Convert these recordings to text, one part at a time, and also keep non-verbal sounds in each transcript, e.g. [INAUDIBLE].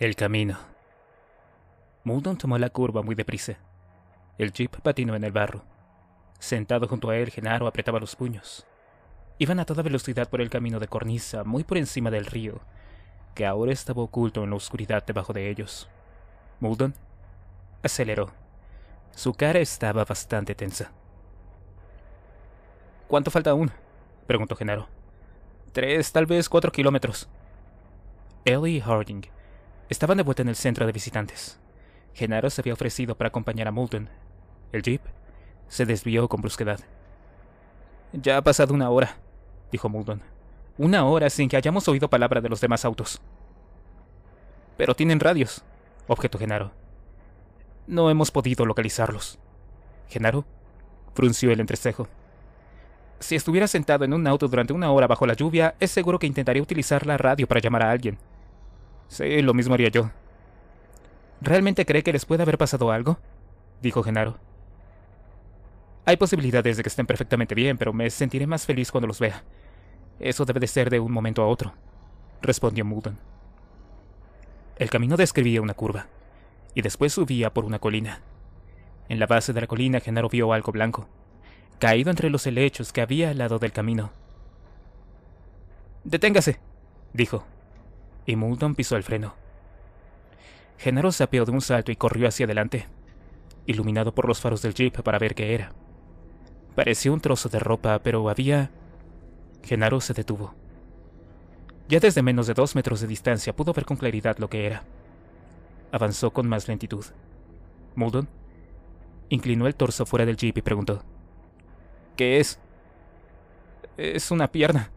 El camino. Muldon tomó la curva muy deprisa. El jeep patinó en el barro. Sentado junto a él, Genaro apretaba los puños. Iban a toda velocidad por el camino de cornisa, muy por encima del río, que ahora estaba oculto en la oscuridad debajo de ellos. Muldon aceleró. Su cara estaba bastante tensa. ¿Cuánto falta aún? preguntó Genaro. Tres, tal vez cuatro kilómetros. Ellie Harding Estaban de vuelta en el centro de visitantes. Genaro se había ofrecido para acompañar a Muldoon. El jeep se desvió con brusquedad. Ya ha pasado una hora, dijo Muldoon. Una hora sin que hayamos oído palabra de los demás autos. Pero tienen radios, objetó Genaro. No hemos podido localizarlos. Genaro frunció el entrecejo. Si estuviera sentado en un auto durante una hora bajo la lluvia, es seguro que intentaría utilizar la radio para llamar a alguien, Sí, lo mismo haría yo. ¿Realmente cree que les puede haber pasado algo? dijo Genaro. Hay posibilidades de que estén perfectamente bien, pero me sentiré más feliz cuando los vea. Eso debe de ser de un momento a otro, respondió Mudon. El camino describía una curva, y después subía por una colina. En la base de la colina Genaro vio algo blanco, caído entre los helechos que había al lado del camino. Deténgase, dijo y Muldoon pisó el freno. Genaro se apeó de un salto y corrió hacia adelante, iluminado por los faros del jeep para ver qué era. Parecía un trozo de ropa, pero había... Genaro se detuvo. Ya desde menos de dos metros de distancia pudo ver con claridad lo que era. Avanzó con más lentitud. Muldon inclinó el torso fuera del jeep y preguntó. ¿Qué es? Es una pierna.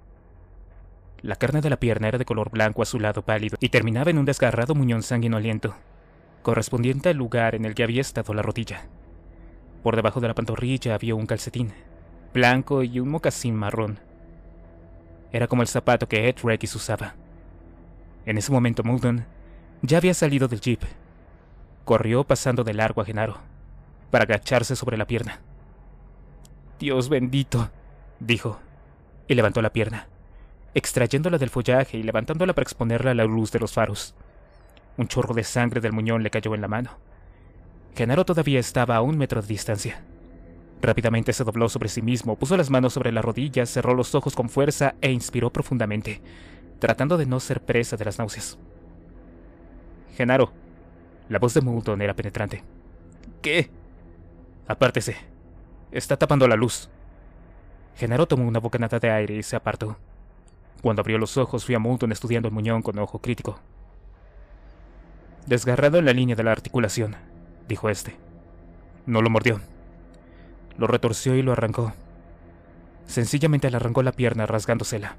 La carne de la pierna era de color blanco azulado pálido y terminaba en un desgarrado muñón sanguinolento, correspondiente al lugar en el que había estado la rodilla. Por debajo de la pantorrilla había un calcetín, blanco y un mocasín marrón. Era como el zapato que Ed Rex usaba. En ese momento Muldoon ya había salido del jeep. Corrió pasando de largo a Genaro, para agacharse sobre la pierna. Dios bendito, dijo, y levantó la pierna extrayéndola del follaje y levantándola para exponerla a la luz de los faros. Un chorro de sangre del muñón le cayó en la mano. Genaro todavía estaba a un metro de distancia. Rápidamente se dobló sobre sí mismo, puso las manos sobre las rodillas, cerró los ojos con fuerza e inspiró profundamente, tratando de no ser presa de las náuseas. Genaro. La voz de Moulton era penetrante. ¿Qué? Apártese. Está tapando la luz. Genaro tomó una bocanada de aire y se apartó. Cuando abrió los ojos, fui a Moulton estudiando el muñón con ojo crítico. Desgarrado en la línea de la articulación, dijo este. No lo mordió. Lo retorció y lo arrancó. Sencillamente le arrancó la pierna rasgándosela.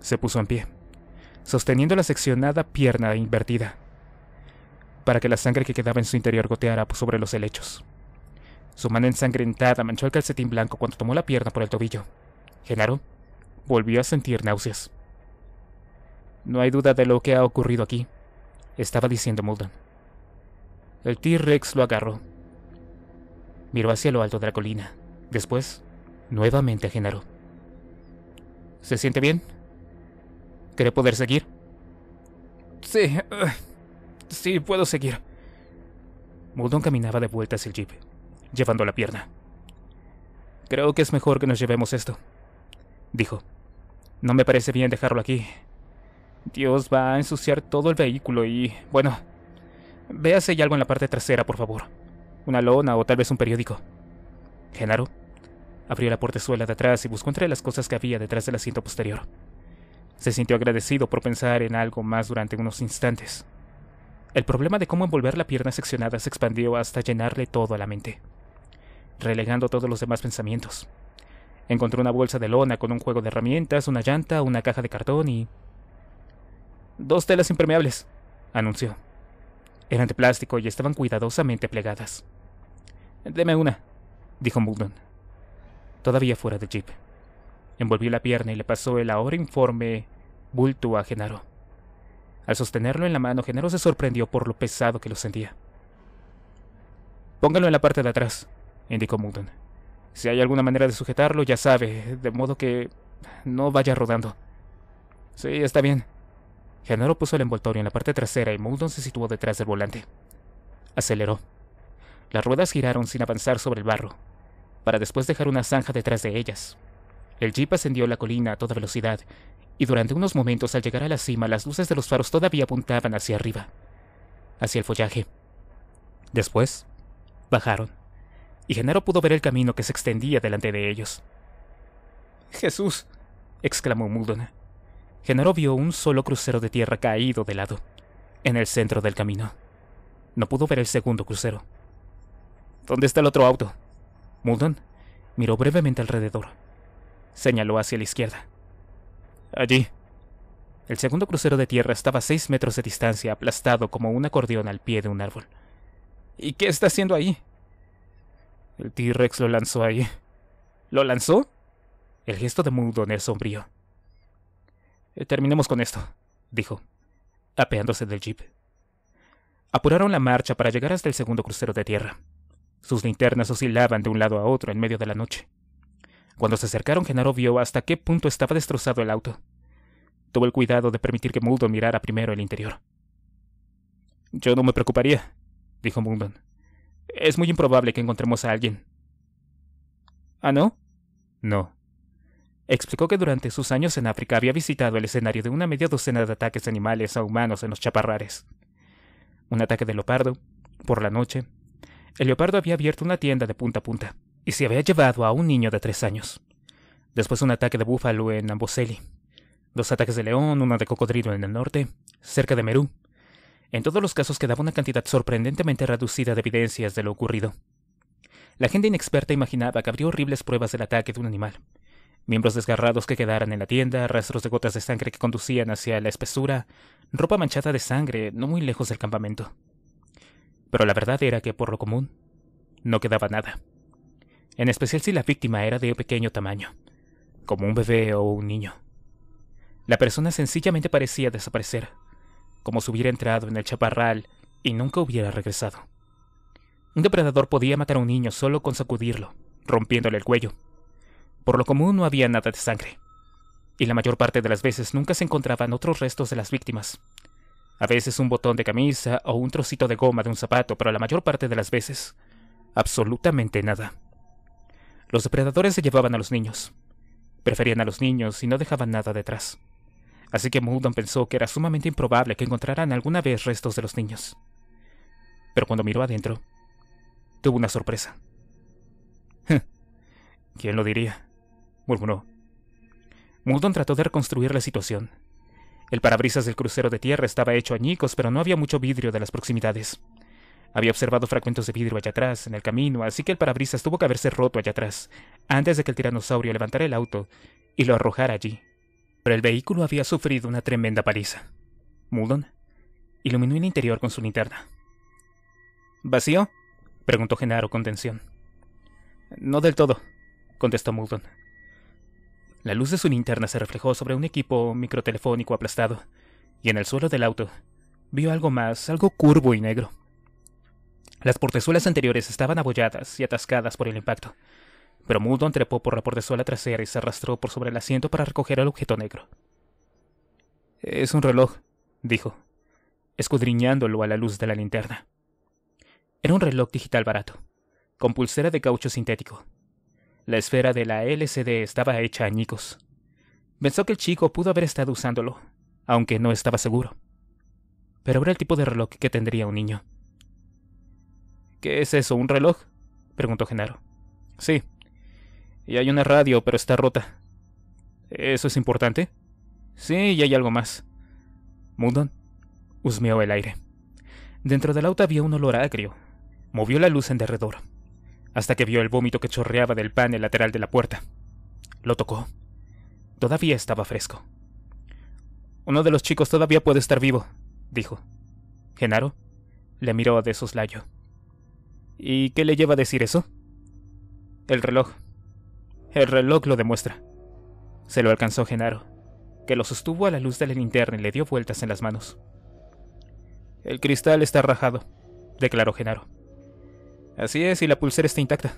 Se puso en pie, sosteniendo la seccionada pierna invertida, para que la sangre que quedaba en su interior goteara sobre los helechos. Su mano ensangrentada manchó el calcetín blanco cuando tomó la pierna por el tobillo. Genaro volvió a sentir náuseas. No hay duda de lo que ha ocurrido aquí, estaba diciendo Muldoon. El T-Rex lo agarró. Miró hacia lo alto de la colina. Después, nuevamente a ¿Se siente bien? ¿Cree poder seguir? Sí, eh, sí, puedo seguir. Muldoon caminaba de vuelta hacia el jeep, llevando la pierna. Creo que es mejor que nos llevemos esto, dijo. No me parece bien dejarlo aquí. Dios va a ensuciar todo el vehículo y, bueno, véase algo en la parte trasera, por favor. Una lona o tal vez un periódico. Genaro abrió la portezuela de atrás y buscó entre las cosas que había detrás del asiento posterior. Se sintió agradecido por pensar en algo más durante unos instantes. El problema de cómo envolver la pierna seccionada se expandió hasta llenarle todo a la mente, relegando todos los demás pensamientos. Encontró una bolsa de lona con un juego de herramientas, una llanta, una caja de cartón y... Dos telas impermeables, anunció. Eran de plástico y estaban cuidadosamente plegadas. Deme una, dijo Muldoon, todavía fuera de jeep. Envolvió la pierna y le pasó el ahora informe bulto a Genaro. Al sostenerlo en la mano, Genaro se sorprendió por lo pesado que lo sentía. Póngalo en la parte de atrás, indicó Muldoon. Si hay alguna manera de sujetarlo, ya sabe, de modo que no vaya rodando. Sí, está bien. Genaro puso el envoltorio en la parte trasera y Mouldon se situó detrás del volante. Aceleró. Las ruedas giraron sin avanzar sobre el barro, para después dejar una zanja detrás de ellas. El jeep ascendió la colina a toda velocidad, y durante unos momentos al llegar a la cima las luces de los faros todavía apuntaban hacia arriba, hacia el follaje. Después, bajaron y Genaro pudo ver el camino que se extendía delante de ellos. Jesús, exclamó Muldon. Genaro vio un solo crucero de tierra caído de lado, en el centro del camino. No pudo ver el segundo crucero. ¿Dónde está el otro auto? Muldon miró brevemente alrededor. Señaló hacia la izquierda. Allí. El segundo crucero de tierra estaba a seis metros de distancia, aplastado como un acordeón al pie de un árbol. ¿Y qué está haciendo ahí? El T-Rex lo lanzó ahí. [LAUGHS] ¿Lo lanzó? El gesto de Muldoon era sombrío. Eh, terminemos con esto, dijo, apeándose del jeep. Apuraron la marcha para llegar hasta el segundo crucero de tierra. Sus linternas oscilaban de un lado a otro en medio de la noche. Cuando se acercaron, Genaro vio hasta qué punto estaba destrozado el auto. Tuvo el cuidado de permitir que Muldoon mirara primero el interior. Yo no me preocuparía, dijo Muldoon. Es muy improbable que encontremos a alguien. ¿Ah, no? No. Explicó que durante sus años en África había visitado el escenario de una media docena de ataques animales a humanos en los chaparrares. Un ataque de leopardo, por la noche. El leopardo había abierto una tienda de punta a punta y se había llevado a un niño de tres años. Después un ataque de búfalo en Amboseli. Dos ataques de león, uno de cocodrilo en el norte, cerca de Merú, en todos los casos quedaba una cantidad sorprendentemente reducida de evidencias de lo ocurrido. La gente inexperta imaginaba que habría horribles pruebas del ataque de un animal. Miembros desgarrados que quedaran en la tienda, rastros de gotas de sangre que conducían hacia la espesura, ropa manchada de sangre no muy lejos del campamento. Pero la verdad era que, por lo común, no quedaba nada. En especial si la víctima era de pequeño tamaño, como un bebé o un niño. La persona sencillamente parecía desaparecer, como si hubiera entrado en el chaparral y nunca hubiera regresado. Un depredador podía matar a un niño solo con sacudirlo, rompiéndole el cuello. Por lo común no había nada de sangre, y la mayor parte de las veces nunca se encontraban otros restos de las víctimas. A veces un botón de camisa o un trocito de goma de un zapato, pero la mayor parte de las veces, absolutamente nada. Los depredadores se llevaban a los niños. Preferían a los niños y no dejaban nada detrás así que Muldon pensó que era sumamente improbable que encontraran alguna vez restos de los niños. Pero cuando miró adentro, tuvo una sorpresa. ¿Quién lo diría? murmuró. Muldoon trató de reconstruir la situación. El parabrisas del crucero de tierra estaba hecho añicos, pero no había mucho vidrio de las proximidades. Había observado fragmentos de vidrio allá atrás, en el camino, así que el parabrisas tuvo que haberse roto allá atrás, antes de que el tiranosaurio levantara el auto y lo arrojara allí pero el vehículo había sufrido una tremenda paliza. Muldon iluminó el interior con su linterna. ¿Vacío? preguntó Genaro con tensión. No del todo, contestó Muldon. La luz de su linterna se reflejó sobre un equipo microtelefónico aplastado, y en el suelo del auto vio algo más, algo curvo y negro. Las portezuelas anteriores estaban abolladas y atascadas por el impacto, pero mudo trepó por la portezuela trasera y se arrastró por sobre el asiento para recoger el objeto negro. Es un reloj, dijo, escudriñándolo a la luz de la linterna. Era un reloj digital barato, con pulsera de caucho sintético. La esfera de la LCD estaba hecha añicos. Pensó que el chico pudo haber estado usándolo, aunque no estaba seguro. Pero era el tipo de reloj que tendría un niño. ¿Qué es eso, un reloj? preguntó Genaro. Sí, y hay una radio, pero está rota. ¿Eso es importante? Sí, y hay algo más. Mudon, husmeó el aire. Dentro del auto había un olor agrio. Movió la luz en derredor, hasta que vio el vómito que chorreaba del panel lateral de la puerta. Lo tocó. Todavía estaba fresco. Uno de los chicos todavía puede estar vivo, dijo. Genaro le miró de soslayo. ¿Y qué le lleva a decir eso? El reloj, el reloj lo demuestra. Se lo alcanzó Genaro, que lo sostuvo a la luz de la linterna y le dio vueltas en las manos. El cristal está rajado, declaró Genaro. Así es, y la pulsera está intacta.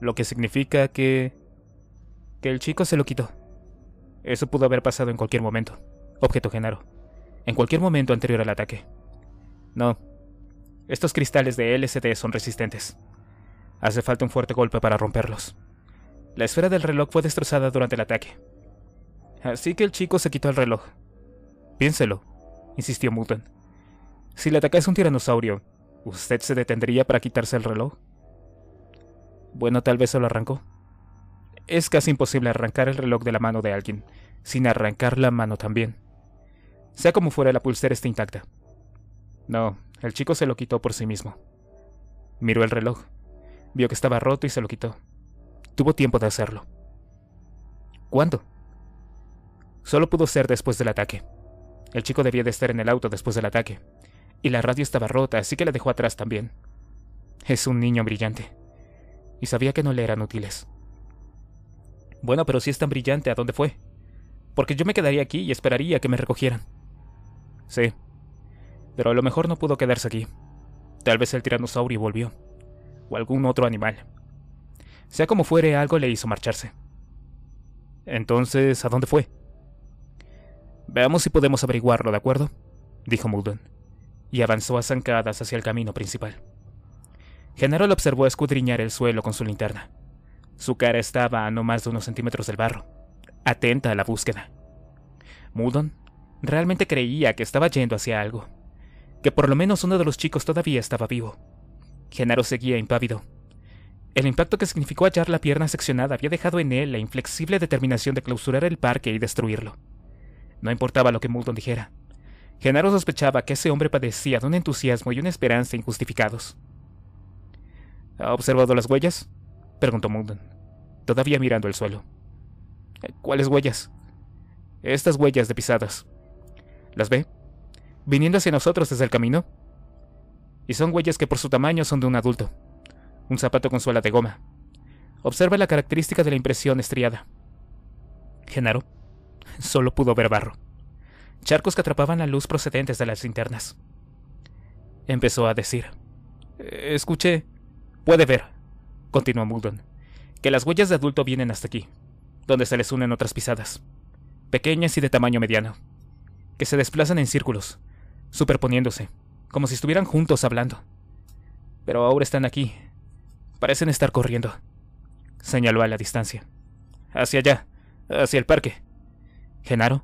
Lo que significa que... que el chico se lo quitó. Eso pudo haber pasado en cualquier momento, objetó Genaro. En cualquier momento anterior al ataque. No. Estos cristales de LCD son resistentes. Hace falta un fuerte golpe para romperlos. La esfera del reloj fue destrozada durante el ataque. Así que el chico se quitó el reloj. Piénselo, insistió Mutant. Si le atacase un tiranosaurio, ¿usted se detendría para quitarse el reloj? Bueno, tal vez se lo arrancó. Es casi imposible arrancar el reloj de la mano de alguien, sin arrancar la mano también. Sea como fuera, la pulsera está intacta. No, el chico se lo quitó por sí mismo. Miró el reloj, vio que estaba roto y se lo quitó tuvo tiempo de hacerlo. ¿Cuándo? Solo pudo ser después del ataque. El chico debía de estar en el auto después del ataque. Y la radio estaba rota, así que la dejó atrás también. Es un niño brillante. Y sabía que no le eran útiles. Bueno, pero si es tan brillante, ¿a dónde fue? Porque yo me quedaría aquí y esperaría que me recogieran. Sí. Pero a lo mejor no pudo quedarse aquí. Tal vez el tiranosaurio volvió. O algún otro animal. Sea como fuere, algo le hizo marcharse. Entonces, ¿a dónde fue? Veamos si podemos averiguarlo, ¿de acuerdo? dijo Muldoon, y avanzó a zancadas hacia el camino principal. Genaro lo observó escudriñar el suelo con su linterna. Su cara estaba a no más de unos centímetros del barro, atenta a la búsqueda. Muldoon realmente creía que estaba yendo hacia algo, que por lo menos uno de los chicos todavía estaba vivo. Genaro seguía impávido, el impacto que significó hallar la pierna seccionada había dejado en él la inflexible determinación de clausurar el parque y destruirlo. No importaba lo que Muldon dijera. Genaro sospechaba que ese hombre padecía de un entusiasmo y una esperanza injustificados. ¿Ha observado las huellas? preguntó Muldon, todavía mirando el suelo. Eh, ¿Cuáles huellas? Estas huellas de pisadas. ¿Las ve? Viniendo hacia nosotros desde el camino. Y son huellas que por su tamaño son de un adulto un zapato con suela de goma. Observa la característica de la impresión estriada. Genaro solo pudo ver barro. Charcos que atrapaban la luz procedentes de las linternas. Empezó a decir. Eh, escuché. Puede ver, continuó Muldon. que las huellas de adulto vienen hasta aquí, donde se les unen otras pisadas, pequeñas y de tamaño mediano, que se desplazan en círculos, superponiéndose, como si estuvieran juntos hablando. Pero ahora están aquí, Parecen estar corriendo. Señaló a la distancia. Hacia allá, hacia el parque. Genaro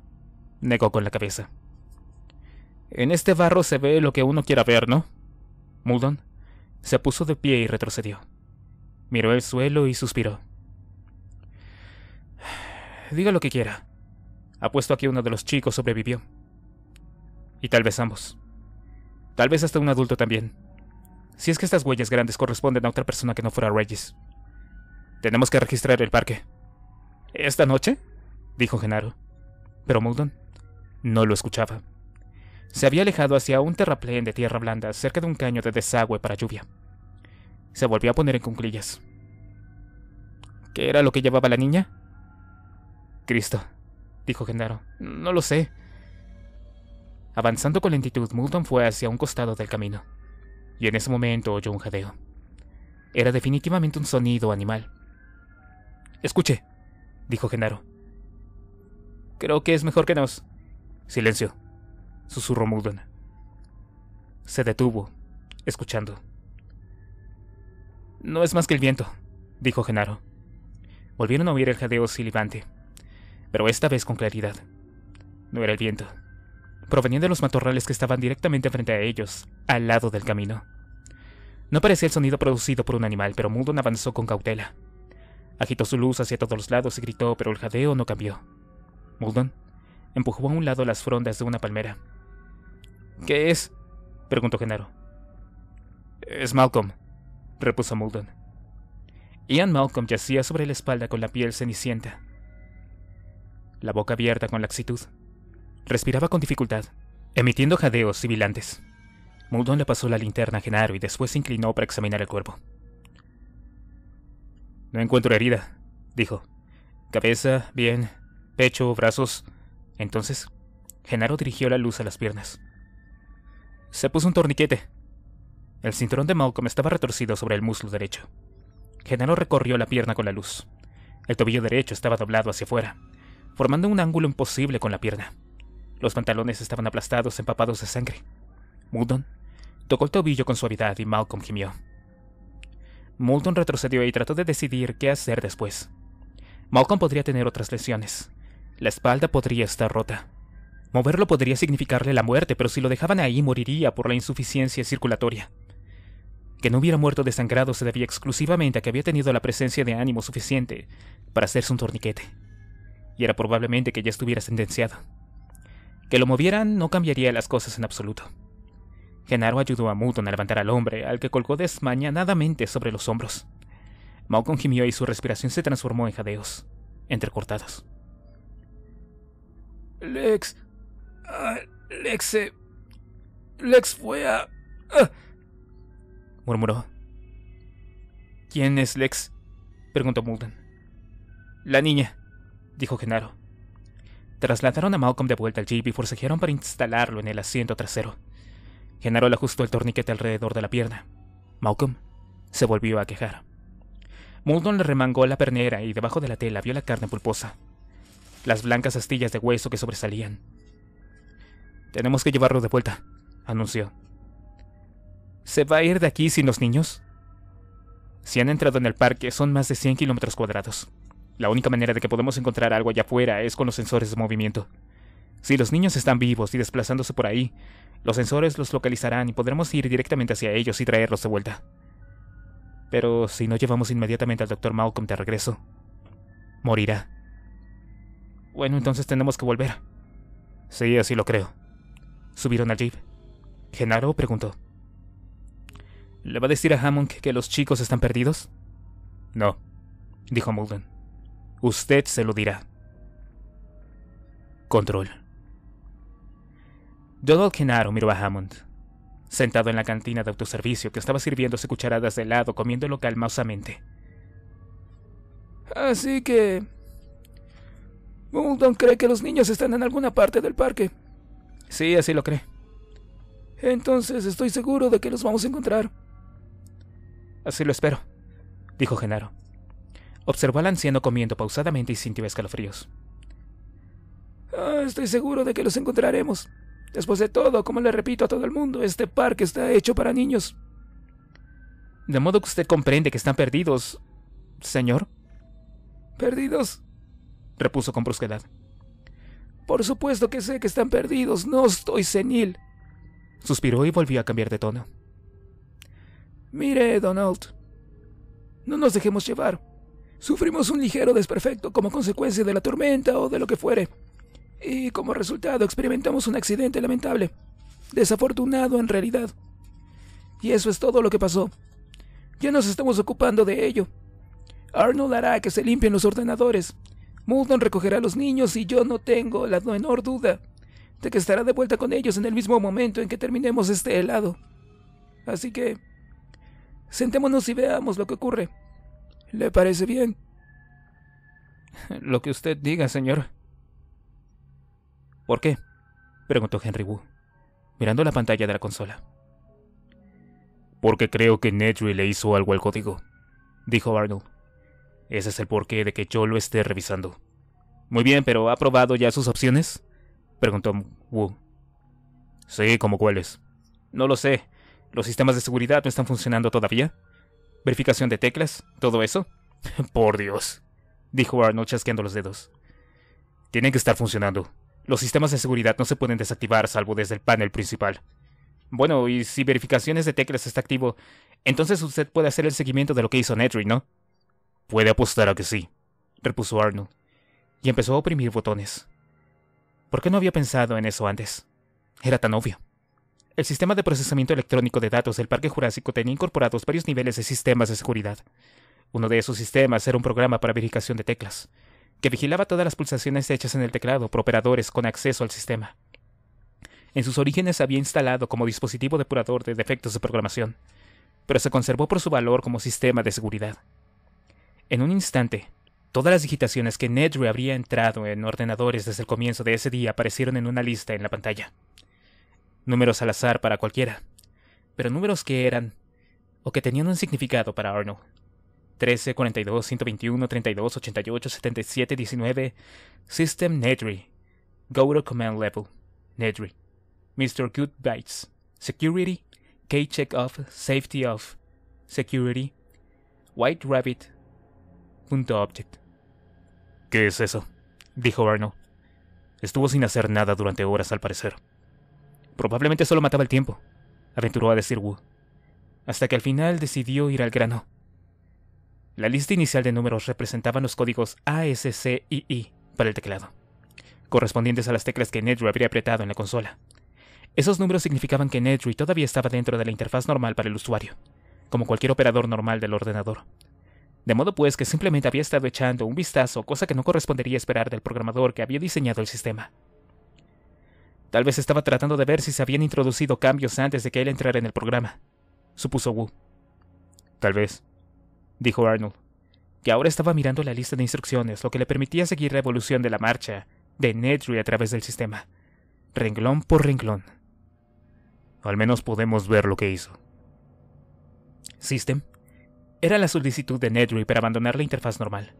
negó con la cabeza. En este barro se ve lo que uno quiera ver, ¿no? Muldon se puso de pie y retrocedió. Miró el suelo y suspiró. Diga lo que quiera. Apuesto a que uno de los chicos sobrevivió. Y tal vez ambos. Tal vez hasta un adulto también si es que estas huellas grandes corresponden a otra persona que no fuera Regis. Tenemos que registrar el parque. ¿Esta noche? dijo Genaro. Pero Muldon no lo escuchaba. Se había alejado hacia un terraplén de tierra blanda cerca de un caño de desagüe para lluvia. Se volvió a poner en cunclillas. ¿Qué era lo que llevaba la niña? Cristo, dijo Genaro. No lo sé. Avanzando con lentitud, Muldon fue hacia un costado del camino y en ese momento oyó un jadeo. Era definitivamente un sonido animal. Escuche, dijo Genaro. Creo que es mejor que nos. Silencio, susurró Muldoon. Se detuvo, escuchando. No es más que el viento, dijo Genaro. Volvieron a oír el jadeo silbante, pero esta vez con claridad. No era el viento provenían de los matorrales que estaban directamente frente a ellos, al lado del camino. No parecía el sonido producido por un animal, pero Muldon avanzó con cautela. Agitó su luz hacia todos los lados y gritó, pero el jadeo no cambió. Muldon empujó a un lado las frondas de una palmera. ¿Qué es? preguntó Genaro. Es Malcolm, repuso Muldon. Ian Malcolm yacía sobre la espalda con la piel cenicienta, la boca abierta con laxitud. Respiraba con dificultad, emitiendo jadeos sibilantes. Muldon le pasó la linterna a Genaro y después se inclinó para examinar el cuerpo. No encuentro herida, dijo. Cabeza, bien, pecho, brazos. Entonces, Genaro dirigió la luz a las piernas. Se puso un torniquete. El cinturón de Malcolm estaba retorcido sobre el muslo derecho. Genaro recorrió la pierna con la luz. El tobillo derecho estaba doblado hacia afuera, formando un ángulo imposible con la pierna. Los pantalones estaban aplastados, empapados de sangre. Muldon tocó el tobillo con suavidad y Malcolm gimió. Muldon retrocedió y trató de decidir qué hacer después. Malcolm podría tener otras lesiones. La espalda podría estar rota. Moverlo podría significarle la muerte, pero si lo dejaban ahí moriría por la insuficiencia circulatoria. Que no hubiera muerto desangrado se debía exclusivamente a que había tenido la presencia de ánimo suficiente para hacerse un torniquete. Y era probablemente que ya estuviera sentenciado. Que lo movieran no cambiaría las cosas en absoluto. Genaro ayudó a Mutton a levantar al hombre, al que colgó desmañanadamente sobre los hombros. Malcolm gimió y su respiración se transformó en jadeos, entrecortados. Lex. Ah, Lex Lex fue a. Ah. murmuró. ¿Quién es Lex? preguntó muton La niña, dijo Genaro. Trasladaron a Malcolm de vuelta al jeep y forcejearon para instalarlo en el asiento trasero. Genaro le ajustó el torniquete alrededor de la pierna. Malcolm se volvió a quejar. Muldoon le remangó la pernera y debajo de la tela vio la carne pulposa, las blancas astillas de hueso que sobresalían. Tenemos que llevarlo de vuelta, anunció. ¿Se va a ir de aquí sin los niños? Si han entrado en el parque, son más de 100 kilómetros cuadrados. La única manera de que podemos encontrar algo allá afuera es con los sensores de movimiento. Si los niños están vivos y desplazándose por ahí, los sensores los localizarán y podremos ir directamente hacia ellos y traerlos de vuelta. Pero si no llevamos inmediatamente al Dr. Malcolm de regreso, morirá. Bueno, entonces tenemos que volver. Sí, así lo creo. Subieron al jeep. Genaro preguntó. ¿Le va a decir a Hammond que los chicos están perdidos? No, dijo Mulden. Usted se lo dirá. Control. Donald Genaro miró a Hammond, sentado en la cantina de autoservicio que estaba sirviéndose cucharadas de helado comiéndolo calmosamente. Así que... Muldon cree que los niños están en alguna parte del parque. Sí, así lo cree. Entonces estoy seguro de que los vamos a encontrar. Así lo espero, dijo Genaro. Observó al anciano comiendo pausadamente y sintió escalofríos. Ah, estoy seguro de que los encontraremos. Después de todo, como le repito a todo el mundo, este parque está hecho para niños. De modo que usted comprende que están perdidos, señor. ¿Perdidos? repuso con brusquedad. Por supuesto que sé que están perdidos, no estoy senil. Suspiró y volvió a cambiar de tono. Mire, Donald, no nos dejemos llevar. Sufrimos un ligero desperfecto como consecuencia de la tormenta o de lo que fuere. Y como resultado experimentamos un accidente lamentable. Desafortunado en realidad. Y eso es todo lo que pasó. Ya nos estamos ocupando de ello. Arnold hará que se limpien los ordenadores. Muldoon recogerá a los niños y yo no tengo la menor duda de que estará de vuelta con ellos en el mismo momento en que terminemos este helado. Así que... Sentémonos y veamos lo que ocurre. ¿Le parece bien? Lo que usted diga, señor. ¿Por qué? preguntó Henry Wu, mirando la pantalla de la consola. Porque creo que Nedry le hizo algo al código, dijo Arnold. Ese es el porqué de que yo lo esté revisando. Muy bien, pero ¿ha probado ya sus opciones? preguntó Wu. Sí, ¿como cuáles? No lo sé. ¿Los sistemas de seguridad no están funcionando todavía? verificación de teclas, todo eso. [LAUGHS] Por Dios, dijo Arnold chasqueando los dedos. Tienen que estar funcionando. Los sistemas de seguridad no se pueden desactivar salvo desde el panel principal. Bueno, y si verificaciones de teclas está activo, entonces usted puede hacer el seguimiento de lo que hizo Nedry, ¿no? Puede apostar a que sí, repuso Arnold, y empezó a oprimir botones. ¿Por qué no había pensado en eso antes? Era tan obvio. El sistema de procesamiento electrónico de datos del Parque Jurásico tenía incorporados varios niveles de sistemas de seguridad. Uno de esos sistemas era un programa para verificación de teclas, que vigilaba todas las pulsaciones hechas en el teclado por operadores con acceso al sistema. En sus orígenes se había instalado como dispositivo depurador de defectos de programación, pero se conservó por su valor como sistema de seguridad. En un instante, todas las digitaciones que Nedry habría entrado en ordenadores desde el comienzo de ese día aparecieron en una lista en la pantalla números al azar para cualquiera, pero números que eran o que tenían un significado para Arnold. 13, 42, 121, 32, 88, 77, 19, System Nedry, Go to Command Level, Nedry, Mr. Good Bytes, Security, K-Check Off, Safety Off, Security, White Rabbit, punto object. ¿Qué es eso? dijo Arnold. Estuvo sin hacer nada durante horas al parecer. Probablemente solo mataba el tiempo, aventuró a decir Wu, hasta que al final decidió ir al grano. La lista inicial de números representaban los códigos A, S, y -I para el teclado, correspondientes a las teclas que Nedry habría apretado en la consola. Esos números significaban que Nedry todavía estaba dentro de la interfaz normal para el usuario, como cualquier operador normal del ordenador. De modo pues que simplemente había estado echando un vistazo, cosa que no correspondería esperar del programador que había diseñado el sistema. Tal vez estaba tratando de ver si se habían introducido cambios antes de que él entrara en el programa, supuso Wu. Tal vez, dijo Arnold, que ahora estaba mirando la lista de instrucciones, lo que le permitía seguir la evolución de la marcha de Nedry a través del sistema, renglón por renglón. Al menos podemos ver lo que hizo. System era la solicitud de Nedry para abandonar la interfaz normal,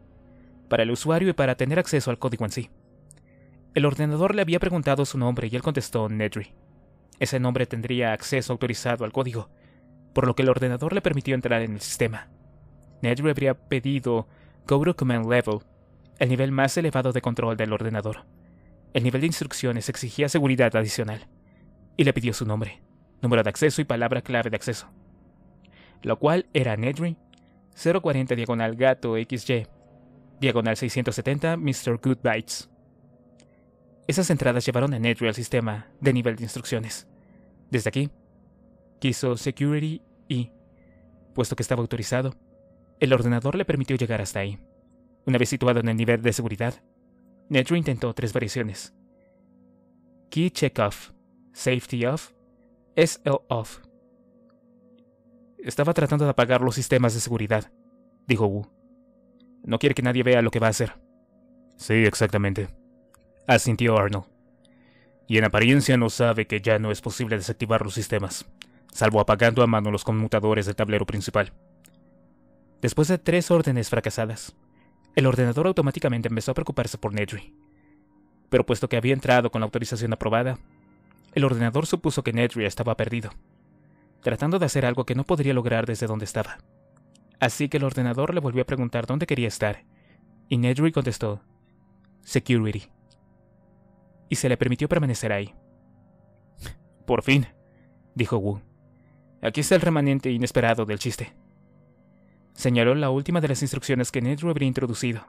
para el usuario y para tener acceso al código en sí. El ordenador le había preguntado su nombre y él contestó Nedry. Ese nombre tendría acceso autorizado al código, por lo que el ordenador le permitió entrar en el sistema. Nedry habría pedido Go Command Level, el nivel más elevado de control del ordenador. El nivel de instrucciones exigía seguridad adicional, y le pidió su nombre, número de acceso y palabra clave de acceso, lo cual era Nedry 040 diagonal gato XY, diagonal 670 Mr. Goodbytes. Esas entradas llevaron a Nedry al sistema de nivel de instrucciones. Desde aquí, quiso Security y, puesto que estaba autorizado, el ordenador le permitió llegar hasta ahí. Una vez situado en el nivel de seguridad, Nedry intentó tres variaciones. Key Check Off, Safety Off, SL Off. Estaba tratando de apagar los sistemas de seguridad, dijo Wu. No quiere que nadie vea lo que va a hacer. Sí, exactamente asintió Arnold. Y en apariencia no sabe que ya no es posible desactivar los sistemas, salvo apagando a mano los conmutadores del tablero principal. Después de tres órdenes fracasadas, el ordenador automáticamente empezó a preocuparse por Nedry. Pero puesto que había entrado con la autorización aprobada, el ordenador supuso que Nedry estaba perdido, tratando de hacer algo que no podría lograr desde donde estaba. Así que el ordenador le volvió a preguntar dónde quería estar, y Nedry contestó, Security y se le permitió permanecer ahí. Por fin, dijo Wu. Aquí está el remanente inesperado del chiste. Señaló la última de las instrucciones que Nedru habría introducido.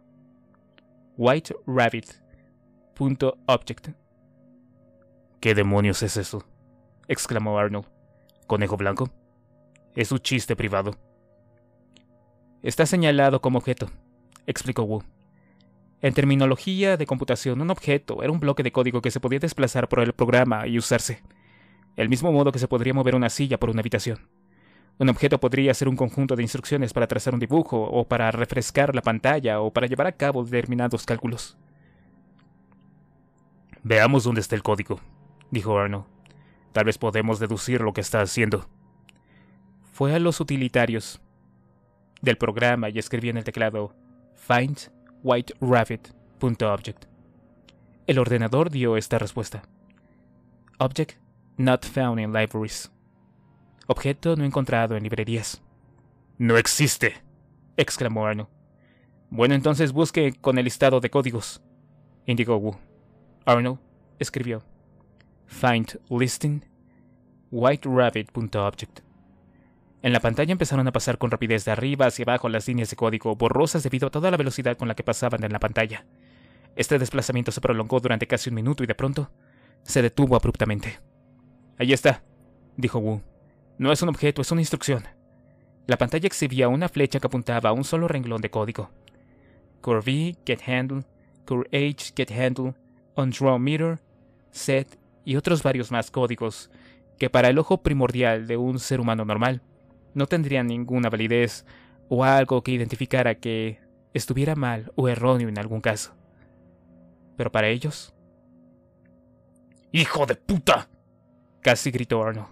White Rabbit. object. ¿Qué demonios es eso? exclamó Arnold. ¿Conejo blanco? Es un chiste privado. Está señalado como objeto, explicó Wu. En terminología de computación, un objeto era un bloque de código que se podía desplazar por el programa y usarse, el mismo modo que se podría mover una silla por una habitación. Un objeto podría ser un conjunto de instrucciones para trazar un dibujo, o para refrescar la pantalla, o para llevar a cabo determinados cálculos. Veamos dónde está el código, dijo Arnold. Tal vez podemos deducir lo que está haciendo. Fue a los utilitarios del programa y escribió en el teclado Find whiterabbit.object. El ordenador dio esta respuesta. Object not found in libraries. Objeto no encontrado en librerías. No existe, exclamó Arnold. Bueno, entonces busque con el listado de códigos, indicó Wu. Arnold escribió: Find listing whiterabbit.object. En la pantalla empezaron a pasar con rapidez de arriba hacia abajo las líneas de código borrosas debido a toda la velocidad con la que pasaban en la pantalla. Este desplazamiento se prolongó durante casi un minuto y de pronto se detuvo abruptamente. Ahí está, dijo Wu. No es un objeto, es una instrucción. La pantalla exhibía una flecha que apuntaba a un solo renglón de código. V, get handle, H, get handle, on draw set y otros varios más códigos que para el ojo primordial de un ser humano normal no tendría ninguna validez o algo que identificara que estuviera mal o erróneo en algún caso. Pero para ellos... ¡Hijo de puta! Casi gritó Arno.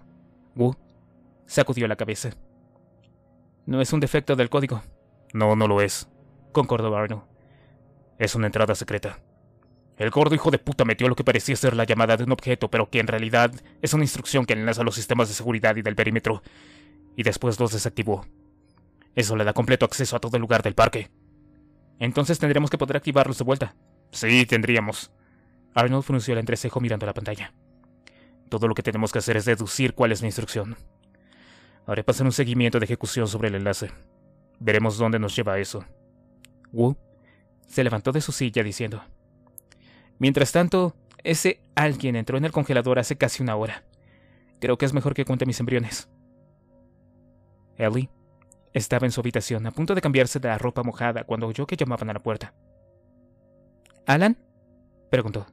Wu sacudió la cabeza. No es un defecto del código. No, no lo es, concordó Arno. Es una entrada secreta. El gordo hijo de puta metió lo que parecía ser la llamada de un objeto, pero que en realidad es una instrucción que enlaza los sistemas de seguridad y del perímetro y después los desactivó. Eso le da completo acceso a todo el lugar del parque. Entonces tendremos que poder activarlos de vuelta. Sí, tendríamos. Arnold frunció el entrecejo mirando la pantalla. Todo lo que tenemos que hacer es deducir cuál es la instrucción. Haré pasar un seguimiento de ejecución sobre el enlace. Veremos dónde nos lleva eso. Wu se levantó de su silla diciendo: Mientras tanto, ese alguien entró en el congelador hace casi una hora. Creo que es mejor que cuente mis embriones. Ellie estaba en su habitación a punto de cambiarse de la ropa mojada cuando oyó que llamaban a la puerta. ¿Alan? preguntó.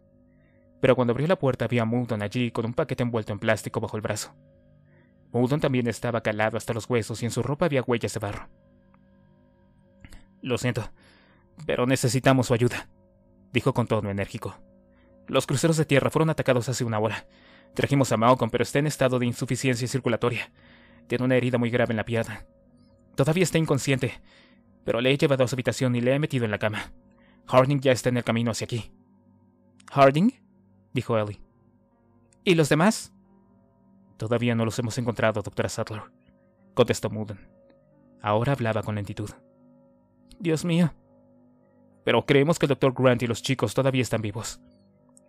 Pero cuando abrió la puerta vio a allí con un paquete envuelto en plástico bajo el brazo. Muldoon también estaba calado hasta los huesos y en su ropa había huellas de barro. Lo siento, pero necesitamos su ayuda, dijo con tono enérgico. Los cruceros de tierra fueron atacados hace una hora. Trajimos a Malcolm, pero está en estado de insuficiencia circulatoria. Tiene una herida muy grave en la pierna. Todavía está inconsciente, pero le he llevado a su habitación y le he metido en la cama. Harding ya está en el camino hacia aquí. ¿Harding? dijo Ellie. ¿Y los demás? Todavía no los hemos encontrado, doctora Sattler, contestó Mulden. Ahora hablaba con lentitud. Dios mío. Pero creemos que el doctor Grant y los chicos todavía están vivos.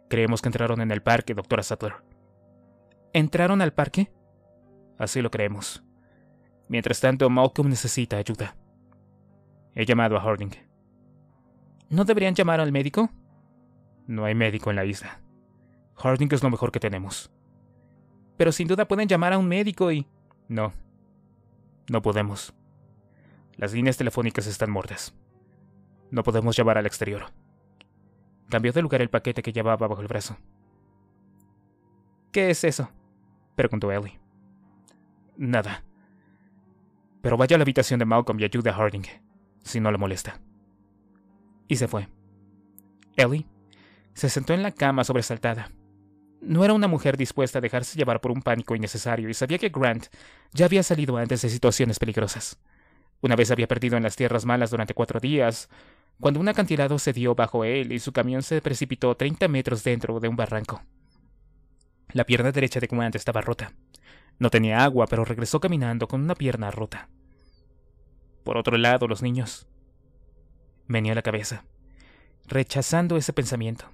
Creemos que entraron en el parque, doctora Sattler. ¿Entraron al parque? Así lo creemos. Mientras tanto, Malcolm necesita ayuda. He llamado a Harding. ¿No deberían llamar al médico? No hay médico en la isla. Harding es lo mejor que tenemos. Pero sin duda pueden llamar a un médico y... No. No podemos. Las líneas telefónicas están muertas. No podemos llamar al exterior. Cambió de lugar el paquete que llevaba bajo el brazo. ¿Qué es eso? preguntó Ellie. Nada. Pero vaya a la habitación de Malcolm y ayude a Harding, si no le molesta. Y se fue. Ellie se sentó en la cama sobresaltada. No era una mujer dispuesta a dejarse llevar por un pánico innecesario y sabía que Grant ya había salido antes de situaciones peligrosas. Una vez había perdido en las tierras malas durante cuatro días, cuando un acantilado se dio bajo él y su camión se precipitó 30 metros dentro de un barranco. La pierna derecha de Grant estaba rota. No tenía agua, pero regresó caminando con una pierna rota. Por otro lado, los niños. Venía la cabeza, rechazando ese pensamiento.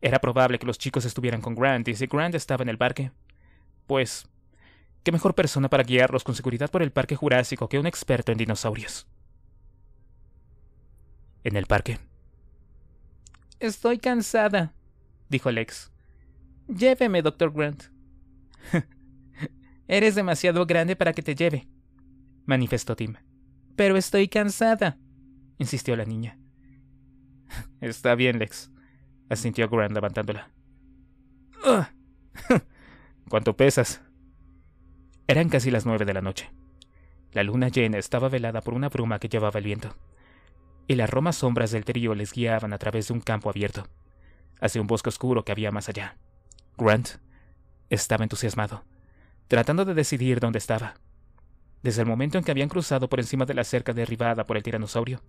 Era probable que los chicos estuvieran con Grant y si Grant estaba en el parque, pues, ¿qué mejor persona para guiarlos con seguridad por el parque jurásico que un experto en dinosaurios? En el parque. Estoy cansada, dijo Alex. Lléveme, doctor Grant. [LAUGHS] Eres demasiado grande para que te lleve, manifestó Tim. Pero estoy cansada, insistió la niña. [LAUGHS] Está bien, Lex, asintió Grant levantándola. [LAUGHS] ¿Cuánto pesas? Eran casi las nueve de la noche. La luna llena estaba velada por una bruma que llevaba el viento, y las romas sombras del trío les guiaban a través de un campo abierto, hacia un bosque oscuro que había más allá. Grant estaba entusiasmado tratando de decidir dónde estaba. Desde el momento en que habían cruzado por encima de la cerca derribada por el tiranosaurio,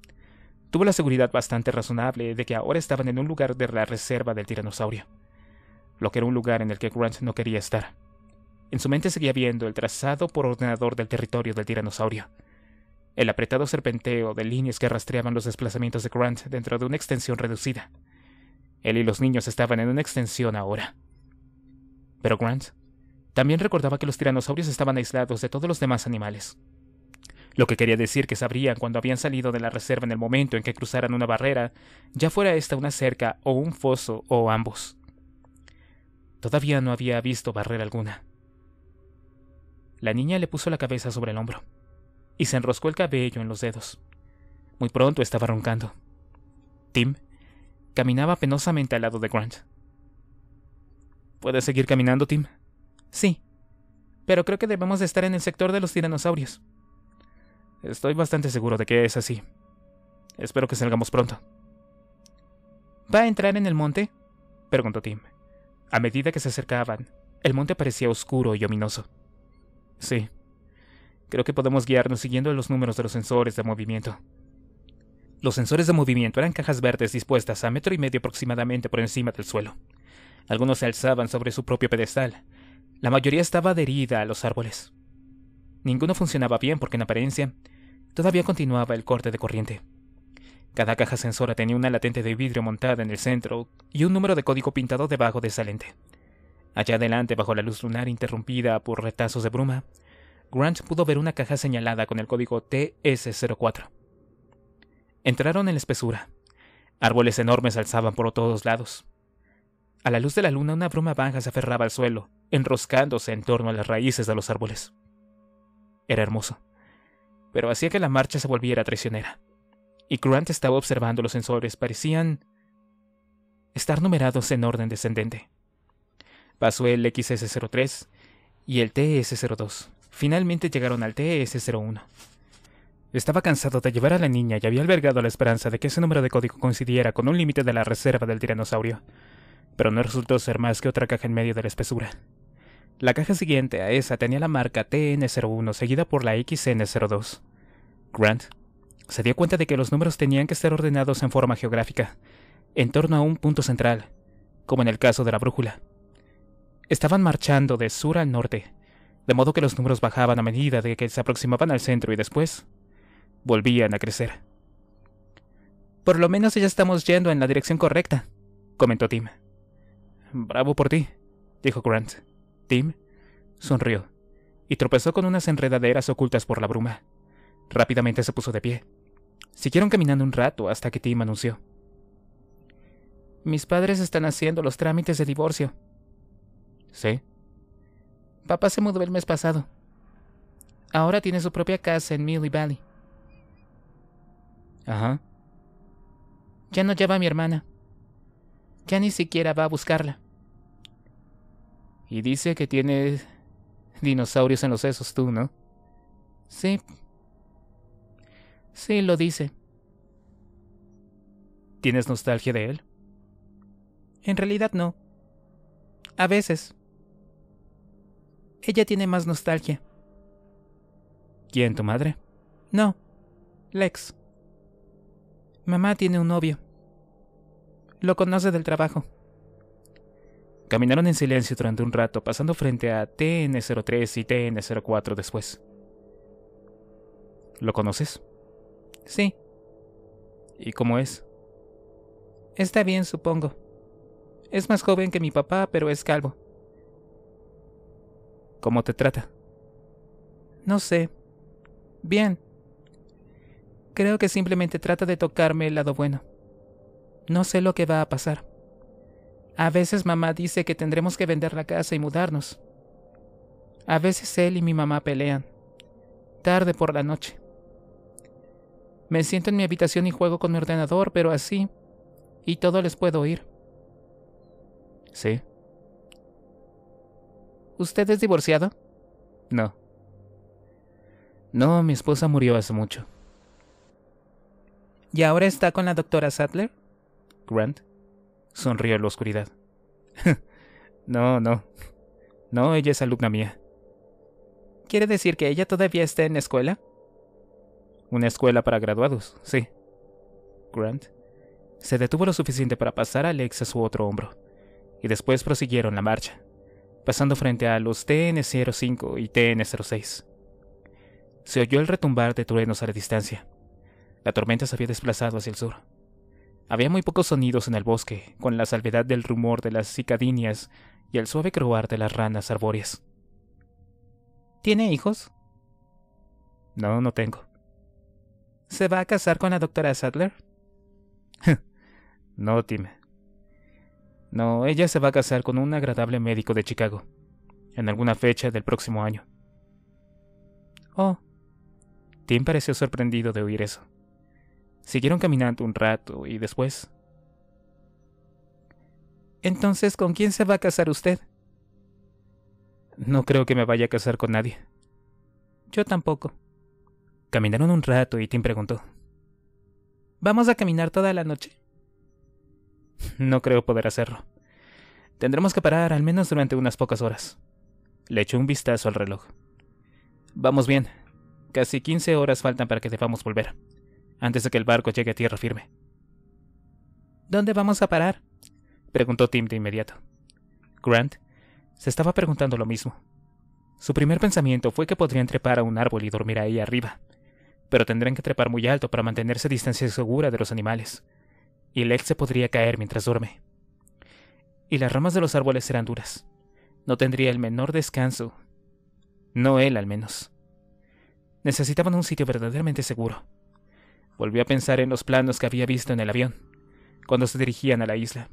tuvo la seguridad bastante razonable de que ahora estaban en un lugar de la reserva del tiranosaurio, lo que era un lugar en el que Grant no quería estar. En su mente seguía viendo el trazado por ordenador del territorio del tiranosaurio, el apretado serpenteo de líneas que rastreaban los desplazamientos de Grant dentro de una extensión reducida. Él y los niños estaban en una extensión ahora. Pero Grant también recordaba que los tiranosaurios estaban aislados de todos los demás animales. Lo que quería decir que sabrían cuando habían salido de la reserva en el momento en que cruzaran una barrera, ya fuera esta una cerca o un foso o ambos. Todavía no había visto barrera alguna. La niña le puso la cabeza sobre el hombro y se enroscó el cabello en los dedos. Muy pronto estaba roncando. Tim caminaba penosamente al lado de Grant. ¿Puedes seguir caminando, Tim? Sí, pero creo que debemos de estar en el sector de los tiranosaurios. Estoy bastante seguro de que es así. Espero que salgamos pronto. ¿Va a entrar en el monte? preguntó Tim. A medida que se acercaban, el monte parecía oscuro y ominoso. Sí. Creo que podemos guiarnos siguiendo los números de los sensores de movimiento. Los sensores de movimiento eran cajas verdes dispuestas a metro y medio aproximadamente por encima del suelo. Algunos se alzaban sobre su propio pedestal, la mayoría estaba adherida a los árboles. Ninguno funcionaba bien porque en apariencia todavía continuaba el corte de corriente. Cada caja sensora tenía una latente de vidrio montada en el centro y un número de código pintado debajo de esa lente. Allá adelante, bajo la luz lunar interrumpida por retazos de bruma, Grant pudo ver una caja señalada con el código TS04. Entraron en la espesura. Árboles enormes alzaban por todos lados. A la luz de la luna una bruma baja se aferraba al suelo, enroscándose en torno a las raíces de los árboles. Era hermoso, pero hacía que la marcha se volviera traicionera, y Grant estaba observando los sensores, parecían estar numerados en orden descendente. Pasó el XS-03 y el TS-02. Finalmente llegaron al TS-01. Estaba cansado de llevar a la niña y había albergado la esperanza de que ese número de código coincidiera con un límite de la reserva del tiranosaurio, pero no resultó ser más que otra caja en medio de la espesura. La caja siguiente a esa tenía la marca TN01 seguida por la XN02. Grant se dio cuenta de que los números tenían que estar ordenados en forma geográfica, en torno a un punto central, como en el caso de la brújula. Estaban marchando de sur al norte, de modo que los números bajaban a medida de que se aproximaban al centro y después volvían a crecer. Por lo menos ya estamos yendo en la dirección correcta, comentó Tim. Bravo por ti, dijo Grant. Tim sonrió y tropezó con unas enredaderas ocultas por la bruma. Rápidamente se puso de pie. Siguieron caminando un rato hasta que Tim anunció. Mis padres están haciendo los trámites de divorcio. ¿Sí? Papá se mudó el mes pasado. Ahora tiene su propia casa en Millie Valley. Ajá. Ya no lleva a mi hermana. Ya ni siquiera va a buscarla. Y dice que tiene dinosaurios en los sesos tú, ¿no? Sí. Sí, lo dice. ¿Tienes nostalgia de él? En realidad no. A veces. Ella tiene más nostalgia. ¿Quién, tu madre? No, Lex. Mamá tiene un novio. Lo conoce del trabajo. Caminaron en silencio durante un rato, pasando frente a TN03 y TN04 después. ¿Lo conoces? Sí. ¿Y cómo es? Está bien, supongo. Es más joven que mi papá, pero es calvo. ¿Cómo te trata? No sé. Bien. Creo que simplemente trata de tocarme el lado bueno. No sé lo que va a pasar. A veces mamá dice que tendremos que vender la casa y mudarnos. A veces él y mi mamá pelean. Tarde por la noche. Me siento en mi habitación y juego con mi ordenador, pero así... Y todo les puedo oír. Sí. ¿Usted es divorciado? No. No, mi esposa murió hace mucho. ¿Y ahora está con la doctora Sattler? Grant sonrió en la oscuridad. [LAUGHS] no, no. No, ella es alumna mía. ¿Quiere decir que ella todavía está en escuela? Una escuela para graduados, sí. Grant se detuvo lo suficiente para pasar a Alex a su otro hombro, y después prosiguieron la marcha, pasando frente a los TN-05 y TN-06. Se oyó el retumbar de truenos a la distancia. La tormenta se había desplazado hacia el sur. Había muy pocos sonidos en el bosque, con la salvedad del rumor de las cicadinias y el suave croar de las ranas arbóreas. ¿Tiene hijos? No, no tengo. ¿Se va a casar con la doctora Sadler? [LAUGHS] no, Tim. No, ella se va a casar con un agradable médico de Chicago, en alguna fecha del próximo año. Oh. Tim pareció sorprendido de oír eso. Siguieron caminando un rato y después... Entonces, ¿con quién se va a casar usted? No creo que me vaya a casar con nadie. Yo tampoco. Caminaron un rato y Tim preguntó. ¿Vamos a caminar toda la noche? No creo poder hacerlo. Tendremos que parar al menos durante unas pocas horas. Le echó un vistazo al reloj. Vamos bien. Casi 15 horas faltan para que debamos volver antes de que el barco llegue a tierra firme. ¿Dónde vamos a parar? preguntó Tim de inmediato. Grant se estaba preguntando lo mismo. Su primer pensamiento fue que podrían trepar a un árbol y dormir ahí arriba, pero tendrían que trepar muy alto para mantenerse a distancia segura de los animales, y Lex se podría caer mientras duerme. Y las ramas de los árboles serán duras. No tendría el menor descanso. No él al menos. Necesitaban un sitio verdaderamente seguro Volvió a pensar en los planos que había visto en el avión, cuando se dirigían a la isla.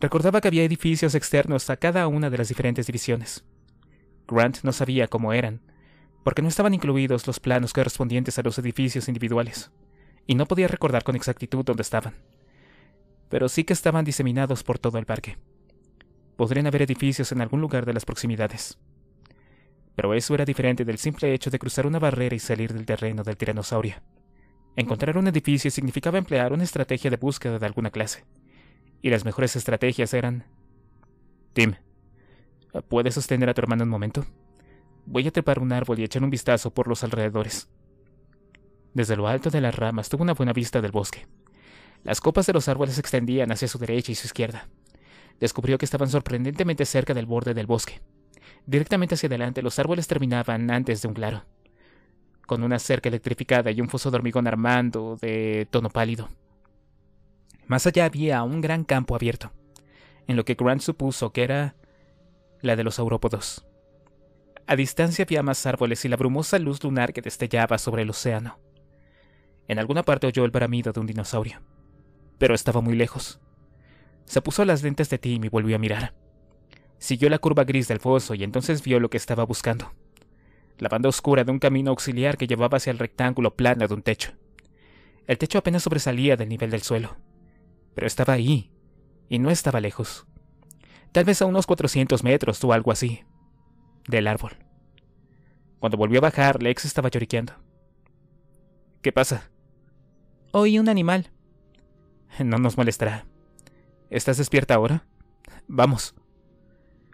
Recordaba que había edificios externos a cada una de las diferentes divisiones. Grant no sabía cómo eran, porque no estaban incluidos los planos correspondientes a los edificios individuales, y no podía recordar con exactitud dónde estaban. Pero sí que estaban diseminados por todo el parque. Podrían haber edificios en algún lugar de las proximidades. Pero eso era diferente del simple hecho de cruzar una barrera y salir del terreno del tiranosaurio. Encontrar un edificio significaba emplear una estrategia de búsqueda de alguna clase. Y las mejores estrategias eran... Tim, ¿puedes sostener a tu hermano un momento? Voy a trepar un árbol y echar un vistazo por los alrededores. Desde lo alto de las ramas tuvo una buena vista del bosque. Las copas de los árboles se extendían hacia su derecha y su izquierda. Descubrió que estaban sorprendentemente cerca del borde del bosque. Directamente hacia adelante los árboles terminaban antes de un claro con una cerca electrificada y un foso de hormigón armando de tono pálido. Más allá había un gran campo abierto, en lo que Grant supuso que era la de los aurópodos. A distancia había más árboles y la brumosa luz lunar que destellaba sobre el océano. En alguna parte oyó el bramido de un dinosaurio, pero estaba muy lejos. Se puso las lentes de Tim y volvió a mirar. Siguió la curva gris del foso y entonces vio lo que estaba buscando la banda oscura de un camino auxiliar que llevaba hacia el rectángulo plano de un techo. El techo apenas sobresalía del nivel del suelo, pero estaba ahí, y no estaba lejos. Tal vez a unos 400 metros o algo así, del árbol. Cuando volvió a bajar, Lex estaba lloriqueando. ¿Qué pasa? Oí un animal. No nos molestará. ¿Estás despierta ahora? Vamos.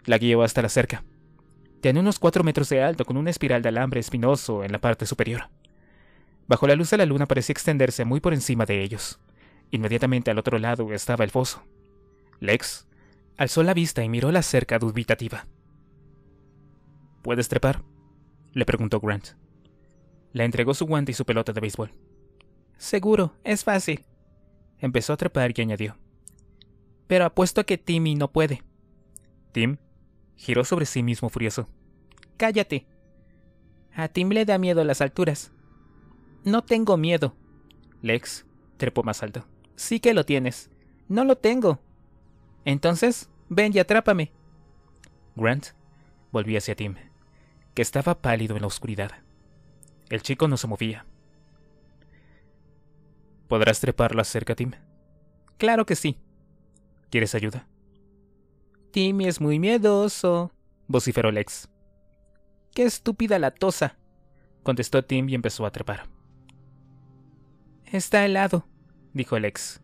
La guió hasta la cerca. Tenía unos cuatro metros de alto con una espiral de alambre espinoso en la parte superior. Bajo la luz de la luna parecía extenderse muy por encima de ellos. Inmediatamente al otro lado estaba el foso. Lex alzó la vista y miró la cerca dubitativa. ¿Puedes trepar? le preguntó Grant. Le entregó su guante y su pelota de béisbol. Seguro, es fácil. Empezó a trepar y añadió. Pero apuesto a que Timmy no puede. Tim Giró sobre sí mismo furioso. Cállate. A Tim le da miedo las alturas. No tengo miedo. Lex trepó más alto. Sí que lo tienes. No lo tengo. Entonces, ven y atrápame. Grant volvió hacia Tim, que estaba pálido en la oscuridad. El chico no se movía. ¿Podrás treparlo cerca, Tim? Claro que sí. ¿Quieres ayuda? Timmy es muy miedoso, vociferó Lex. ¡Qué estúpida la tosa! contestó Tim y empezó a trepar. Está helado, dijo Lex.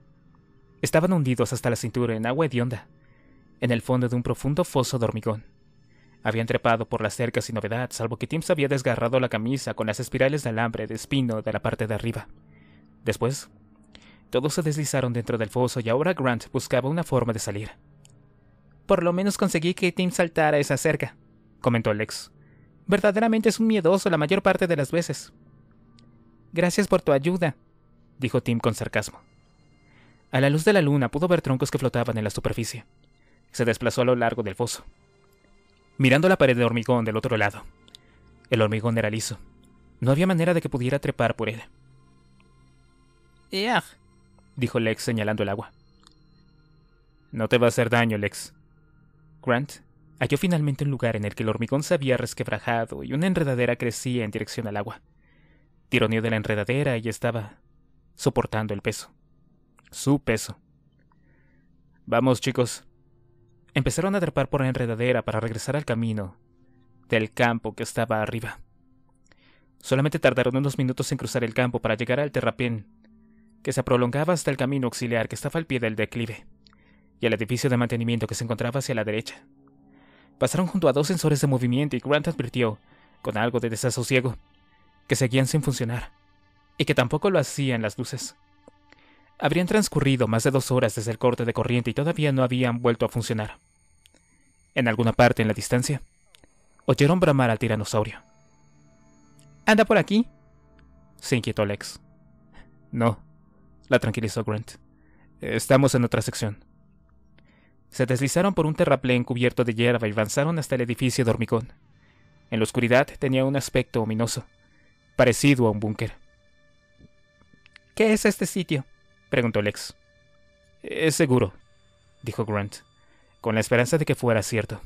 Estaban hundidos hasta la cintura en agua hedionda, en el fondo de un profundo foso de hormigón. Habían trepado por las cercas sin novedad, salvo que Tim se había desgarrado la camisa con las espirales de alambre de espino de la parte de arriba. Después, todos se deslizaron dentro del foso y ahora Grant buscaba una forma de salir. Por lo menos conseguí que Tim saltara esa cerca, comentó Lex. Verdaderamente es un miedoso la mayor parte de las veces. Gracias por tu ayuda, dijo Tim con sarcasmo. A la luz de la luna pudo ver troncos que flotaban en la superficie. Se desplazó a lo largo del foso, mirando la pared de hormigón del otro lado. El hormigón era liso. No había manera de que pudiera trepar por él. —¡Yah! dijo Lex señalando el agua. No te va a hacer daño, Lex, Grant halló finalmente un lugar en el que el hormigón se había resquebrajado y una enredadera crecía en dirección al agua. Tironeó de la enredadera y estaba soportando el peso. Su peso. Vamos, chicos. Empezaron a trepar por la enredadera para regresar al camino del campo que estaba arriba. Solamente tardaron unos minutos en cruzar el campo para llegar al terrapén, que se prolongaba hasta el camino auxiliar que estaba al pie del declive y edificio de mantenimiento que se encontraba hacia la derecha. Pasaron junto a dos sensores de movimiento y Grant advirtió, con algo de desasosiego, que seguían sin funcionar, y que tampoco lo hacían las luces. Habrían transcurrido más de dos horas desde el corte de corriente y todavía no habían vuelto a funcionar. En alguna parte en la distancia, oyeron bramar al tiranosaurio. ¿Anda por aquí? se inquietó Lex. No, la tranquilizó Grant. Estamos en otra sección. Se deslizaron por un terraplén cubierto de hierba y avanzaron hasta el edificio de hormigón. En la oscuridad tenía un aspecto ominoso, parecido a un búnker. ¿Qué es este sitio? preguntó Lex. Es seguro, dijo Grant, con la esperanza de que fuera cierto.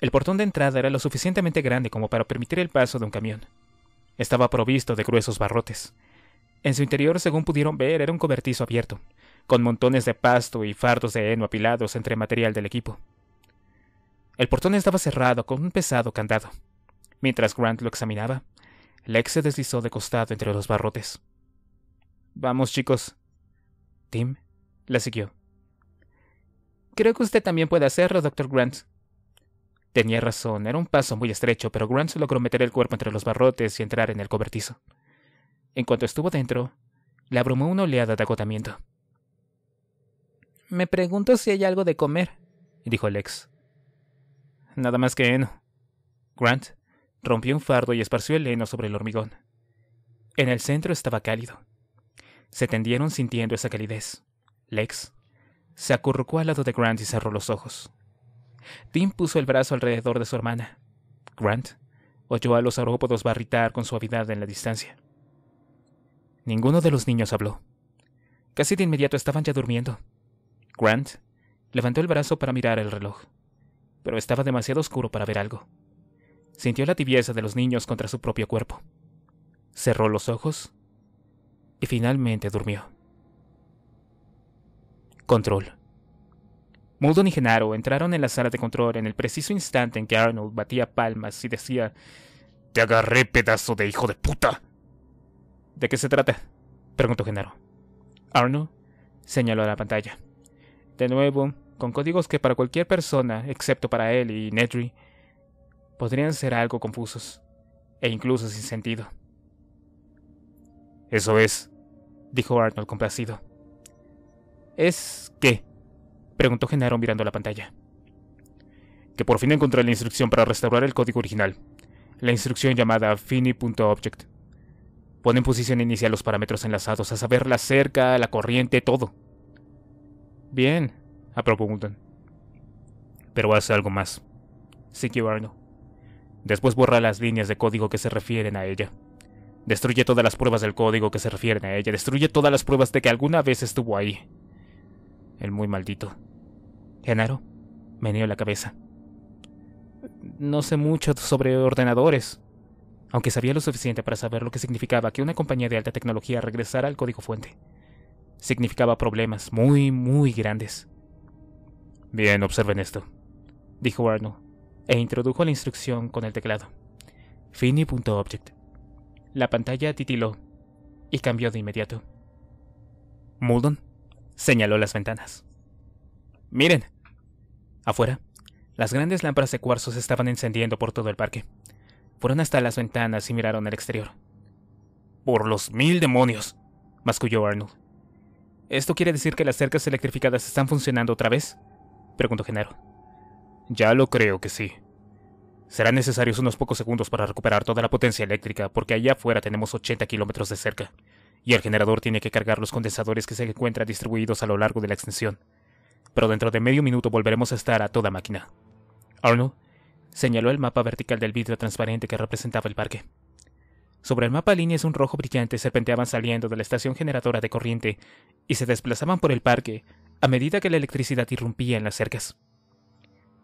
El portón de entrada era lo suficientemente grande como para permitir el paso de un camión. Estaba provisto de gruesos barrotes. En su interior, según pudieron ver, era un cobertizo abierto, con montones de pasto y fardos de heno apilados entre material del equipo. El portón estaba cerrado con un pesado candado. Mientras Grant lo examinaba, Lex se deslizó de costado entre los barrotes. Vamos, chicos. Tim la siguió. Creo que usted también puede hacerlo, doctor Grant. Tenía razón, era un paso muy estrecho, pero Grant se logró meter el cuerpo entre los barrotes y entrar en el cobertizo. En cuanto estuvo dentro, le abrumó una oleada de agotamiento. Me pregunto si hay algo de comer, dijo Lex. Nada más que heno. Grant rompió un fardo y esparció el heno sobre el hormigón. En el centro estaba cálido. Se tendieron sintiendo esa calidez. Lex se acurrucó al lado de Grant y cerró los ojos. Tim puso el brazo alrededor de su hermana. Grant oyó a los arópodos barritar con suavidad en la distancia. Ninguno de los niños habló. Casi de inmediato estaban ya durmiendo. Grant levantó el brazo para mirar el reloj, pero estaba demasiado oscuro para ver algo. Sintió la tibieza de los niños contra su propio cuerpo. Cerró los ojos y finalmente durmió. Control. Muldoon y Genaro entraron en la sala de control en el preciso instante en que Arnold batía palmas y decía: Te agarré, pedazo de hijo de puta. ¿De qué se trata? preguntó Genaro. Arnold señaló a la pantalla. De nuevo, con códigos que para cualquier persona, excepto para él y Nedry, podrían ser algo confusos, e incluso sin sentido. Eso es, dijo Arnold complacido. ¿Es qué? preguntó Genaro mirando la pantalla. Que por fin encontré la instrucción para restaurar el código original, la instrucción llamada fini.object. Pone en posición inicial los parámetros enlazados, a saber la cerca, la corriente, todo. Bien, aprobó Pero hace algo más. Siguió Arno. Después borra las líneas de código que se refieren a ella. Destruye todas las pruebas del código que se refieren a ella. Destruye todas las pruebas de que alguna vez estuvo ahí. El muy maldito. Genaro meneó la cabeza. No sé mucho sobre ordenadores, aunque sabía lo suficiente para saber lo que significaba que una compañía de alta tecnología regresara al código fuente significaba problemas muy, muy grandes. Bien, observen esto, dijo Arnold, e introdujo la instrucción con el teclado. Fini.object. La pantalla titiló y cambió de inmediato. Muldon señaló las ventanas. Miren. Afuera, las grandes lámparas de cuarzo se estaban encendiendo por todo el parque. Fueron hasta las ventanas y miraron al exterior. Por los mil demonios, masculló Arnold. ¿Esto quiere decir que las cercas electrificadas están funcionando otra vez? Preguntó Genaro. Ya lo creo que sí. Serán necesarios unos pocos segundos para recuperar toda la potencia eléctrica, porque allá afuera tenemos 80 kilómetros de cerca, y el generador tiene que cargar los condensadores que se encuentran distribuidos a lo largo de la extensión. Pero dentro de medio minuto volveremos a estar a toda máquina. Arnold señaló el mapa vertical del vidrio transparente que representaba el parque. Sobre el mapa líneas un rojo brillante serpenteaban saliendo de la estación generadora de corriente y se desplazaban por el parque a medida que la electricidad irrumpía en las cercas.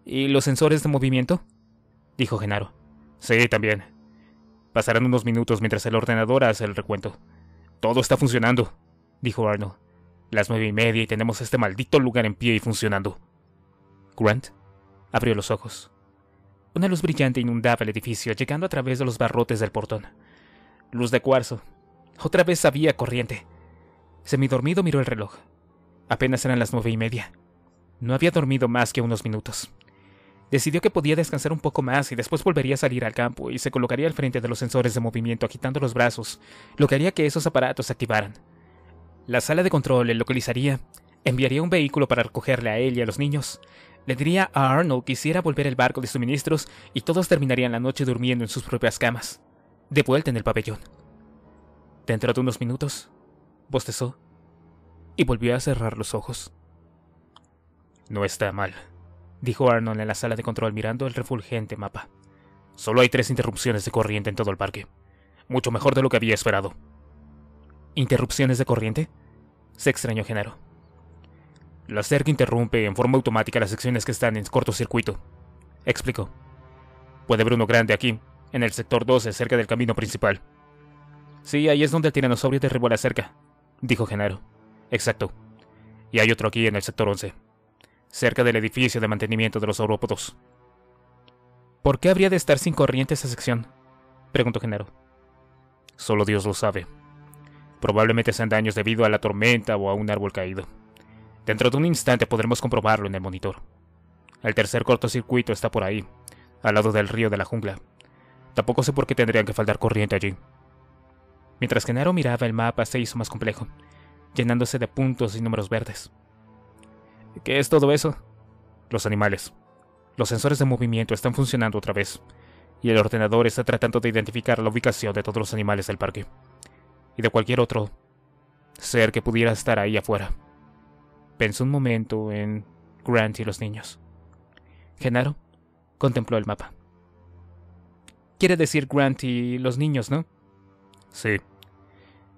¿Y los sensores de movimiento? dijo Genaro. Sí, también. Pasarán unos minutos mientras el ordenador hace el recuento. Todo está funcionando, dijo Arnold. Las nueve y media y tenemos este maldito lugar en pie y funcionando. Grant abrió los ojos. Una luz brillante inundaba el edificio, llegando a través de los barrotes del portón. Luz de cuarzo. Otra vez había corriente. Semidormido miró el reloj. Apenas eran las nueve y media. No había dormido más que unos minutos. Decidió que podía descansar un poco más y después volvería a salir al campo y se colocaría al frente de los sensores de movimiento agitando los brazos, lo que haría que esos aparatos se activaran. La sala de control le localizaría, enviaría un vehículo para recogerle a él y a los niños, le diría a Arnold que hiciera volver el barco de suministros y todos terminarían la noche durmiendo en sus propias camas de vuelta en el pabellón. Dentro de unos minutos, bostezó y volvió a cerrar los ojos. No está mal, dijo Arnold en la sala de control mirando el refulgente mapa. Solo hay tres interrupciones de corriente en todo el parque. Mucho mejor de lo que había esperado. ¿Interrupciones de corriente? Se extrañó Genaro. La cerca interrumpe en forma automática las secciones que están en cortocircuito, explicó. Puede haber uno grande aquí, en el sector 12, cerca del camino principal. Sí, ahí es donde el tiranosaurio derribó la cerca, dijo Genaro. Exacto. Y hay otro aquí en el sector 11, cerca del edificio de mantenimiento de los aurópodos. ¿Por qué habría de estar sin corriente esa sección? preguntó Genaro. Solo Dios lo sabe. Probablemente sean daños debido a la tormenta o a un árbol caído. Dentro de un instante podremos comprobarlo en el monitor. El tercer cortocircuito está por ahí, al lado del río de la jungla. Tampoco sé por qué tendrían que faltar corriente allí. Mientras Genaro miraba el mapa se hizo más complejo, llenándose de puntos y números verdes. ¿Qué es todo eso? Los animales. Los sensores de movimiento están funcionando otra vez, y el ordenador está tratando de identificar la ubicación de todos los animales del parque, y de cualquier otro ser que pudiera estar ahí afuera. Pensó un momento en Grant y los niños. Genaro contempló el mapa. Quiere decir Grant y los niños, ¿no? Sí.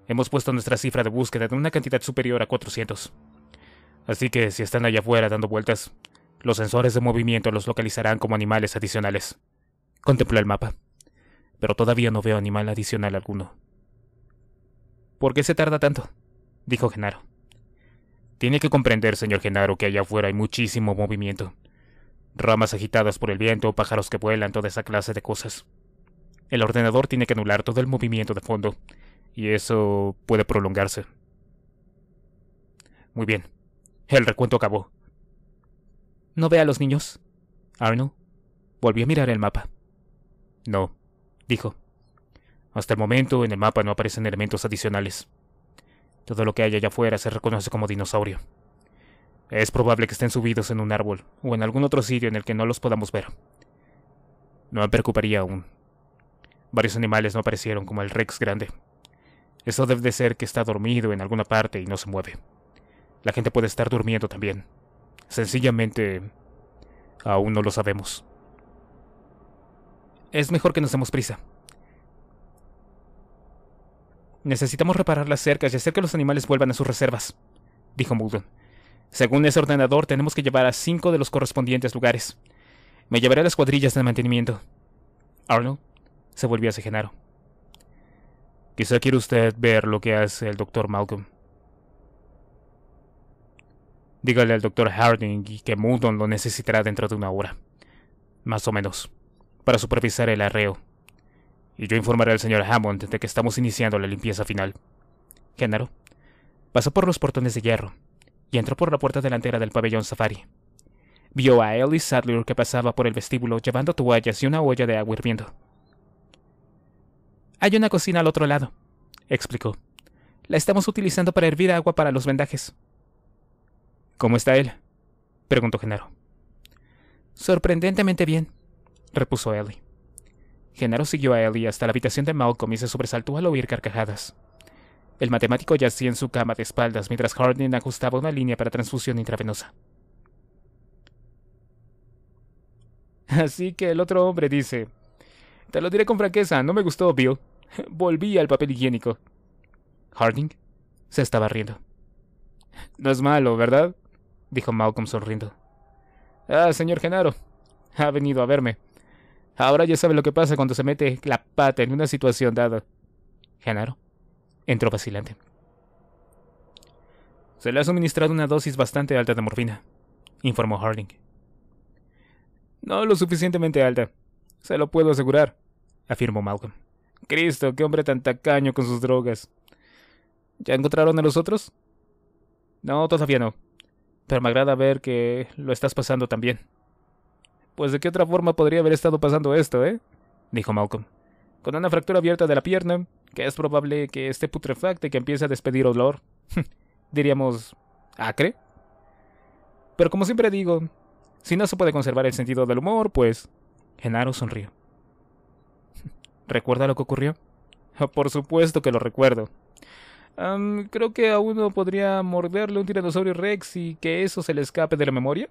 Hemos puesto nuestra cifra de búsqueda en una cantidad superior a 400. Así que si están allá afuera dando vueltas, los sensores de movimiento los localizarán como animales adicionales. Contempló el mapa. Pero todavía no veo animal adicional alguno. ¿Por qué se tarda tanto? dijo Genaro. Tiene que comprender, señor Genaro, que allá afuera hay muchísimo movimiento. Ramas agitadas por el viento, pájaros que vuelan, toda esa clase de cosas el ordenador tiene que anular todo el movimiento de fondo, y eso puede prolongarse. Muy bien, el recuento acabó. No ve a los niños. Arnold volvió a mirar el mapa. No, dijo. Hasta el momento en el mapa no aparecen elementos adicionales. Todo lo que hay allá afuera se reconoce como dinosaurio. Es probable que estén subidos en un árbol o en algún otro sitio en el que no los podamos ver. No me preocuparía aún, Varios animales no aparecieron como el Rex grande. Eso debe de ser que está dormido en alguna parte y no se mueve. La gente puede estar durmiendo también. Sencillamente... Aún no lo sabemos. Es mejor que nos demos prisa. Necesitamos reparar las cercas y hacer que los animales vuelvan a sus reservas, dijo Muldoon. Según ese ordenador, tenemos que llevar a cinco de los correspondientes lugares. Me llevaré a las cuadrillas de mantenimiento. Arnold, se volvió hacia Genaro. Quizá quiere usted ver lo que hace el doctor Malcolm. Dígale al doctor Harding que Mudon lo necesitará dentro de una hora, más o menos, para supervisar el arreo. Y yo informaré al señor Hammond de que estamos iniciando la limpieza final. Genaro pasó por los portones de hierro y entró por la puerta delantera del pabellón Safari. Vio a Ellie Sadler que pasaba por el vestíbulo llevando toallas y una olla de agua hirviendo. Hay una cocina al otro lado, explicó. La estamos utilizando para hervir agua para los vendajes. ¿Cómo está él? preguntó Genaro. Sorprendentemente bien, repuso Ellie. Genaro siguió a Ellie hasta la habitación de Malcolm y se sobresaltó al oír carcajadas. El matemático yacía en su cama de espaldas mientras Harding ajustaba una línea para transfusión intravenosa. Así que el otro hombre dice, Te lo diré con franqueza, no me gustó, Bill. Volví al papel higiénico. Harding se estaba riendo. No es malo, ¿verdad? dijo Malcolm sonriendo. Ah, señor Genaro, ha venido a verme. Ahora ya sabe lo que pasa cuando se mete la pata en una situación dada. Genaro entró vacilante. Se le ha suministrado una dosis bastante alta de morfina, informó Harding. No lo suficientemente alta, se lo puedo asegurar, afirmó Malcolm. Cristo, qué hombre tan tacaño con sus drogas. ¿Ya encontraron a los otros? No, todavía no. Pero me agrada ver que lo estás pasando también. Pues de qué otra forma podría haber estado pasando esto, ¿eh? dijo Malcolm. Con una fractura abierta de la pierna, que es probable que esté putrefacta y que empiece a despedir olor. [LAUGHS] Diríamos, acre. Pero como siempre digo, si no se puede conservar el sentido del humor, pues... Genaro sonrió. ¿Recuerda lo que ocurrió? Ah, por supuesto que lo recuerdo. creo que a uno podría morderle un tiranosaurio rex y que eso se le escape de la memoria.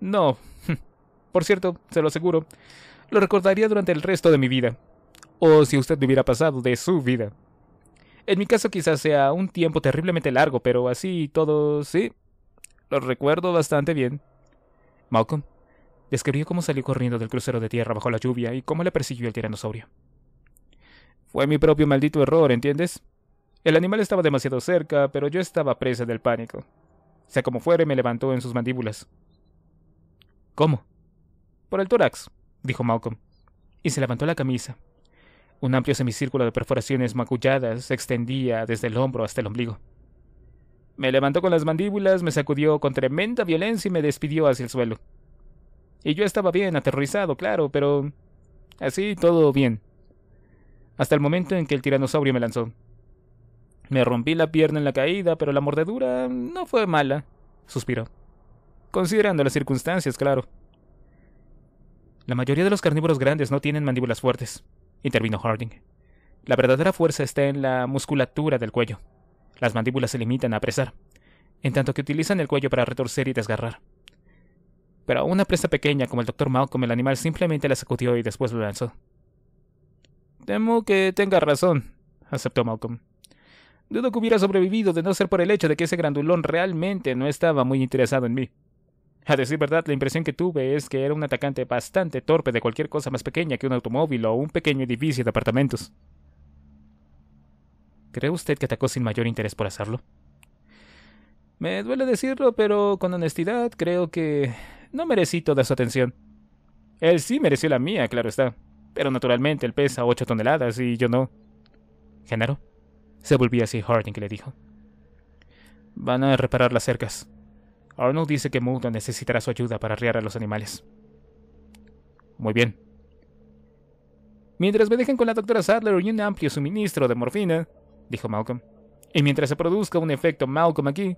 No. [LAUGHS] Por cierto, se lo aseguro, lo recordaría durante el resto de mi vida. O si usted me hubiera pasado de su vida. En mi caso quizás sea un tiempo terriblemente largo, pero así todo sí. Lo recuerdo bastante bien. Malcolm, describió cómo salió corriendo del crucero de tierra bajo la lluvia y cómo le persiguió el tiranosaurio. Fue mi propio maldito error, ¿entiendes? El animal estaba demasiado cerca, pero yo estaba presa del pánico. Sea como fuere, me levantó en sus mandíbulas. ¿Cómo? Por el tórax, dijo Malcolm, y se levantó la camisa. Un amplio semicírculo de perforaciones maculladas se extendía desde el hombro hasta el ombligo. Me levantó con las mandíbulas, me sacudió con tremenda violencia y me despidió hacia el suelo. Y yo estaba bien, aterrorizado, claro, pero... Así todo bien. Hasta el momento en que el tiranosaurio me lanzó. Me rompí la pierna en la caída, pero la mordedura no fue mala, suspiró. Considerando las circunstancias, claro. La mayoría de los carnívoros grandes no tienen mandíbulas fuertes, intervino Harding. La verdadera fuerza está en la musculatura del cuello. Las mandíbulas se limitan a apresar, en tanto que utilizan el cuello para retorcer y desgarrar pero a una presa pequeña como el Dr. Malcolm el animal simplemente la sacudió y después lo lanzó. Temo que tenga razón, aceptó Malcolm. Dudo que hubiera sobrevivido de no ser por el hecho de que ese grandulón realmente no estaba muy interesado en mí. A decir verdad, la impresión que tuve es que era un atacante bastante torpe de cualquier cosa más pequeña que un automóvil o un pequeño edificio de apartamentos. ¿Cree usted que atacó sin mayor interés por hacerlo? Me duele decirlo, pero con honestidad creo que no merecí toda su atención. Él sí mereció la mía, claro está. Pero naturalmente él pesa 8 toneladas y yo no. Genaro, se volvió hacia Harding que le dijo. Van a reparar las cercas. Arnold dice que Mundo necesitará su ayuda para arrear a los animales. Muy bien. Mientras me dejen con la doctora Sadler y un amplio suministro de morfina, dijo Malcolm. Y mientras se produzca un efecto Malcolm aquí.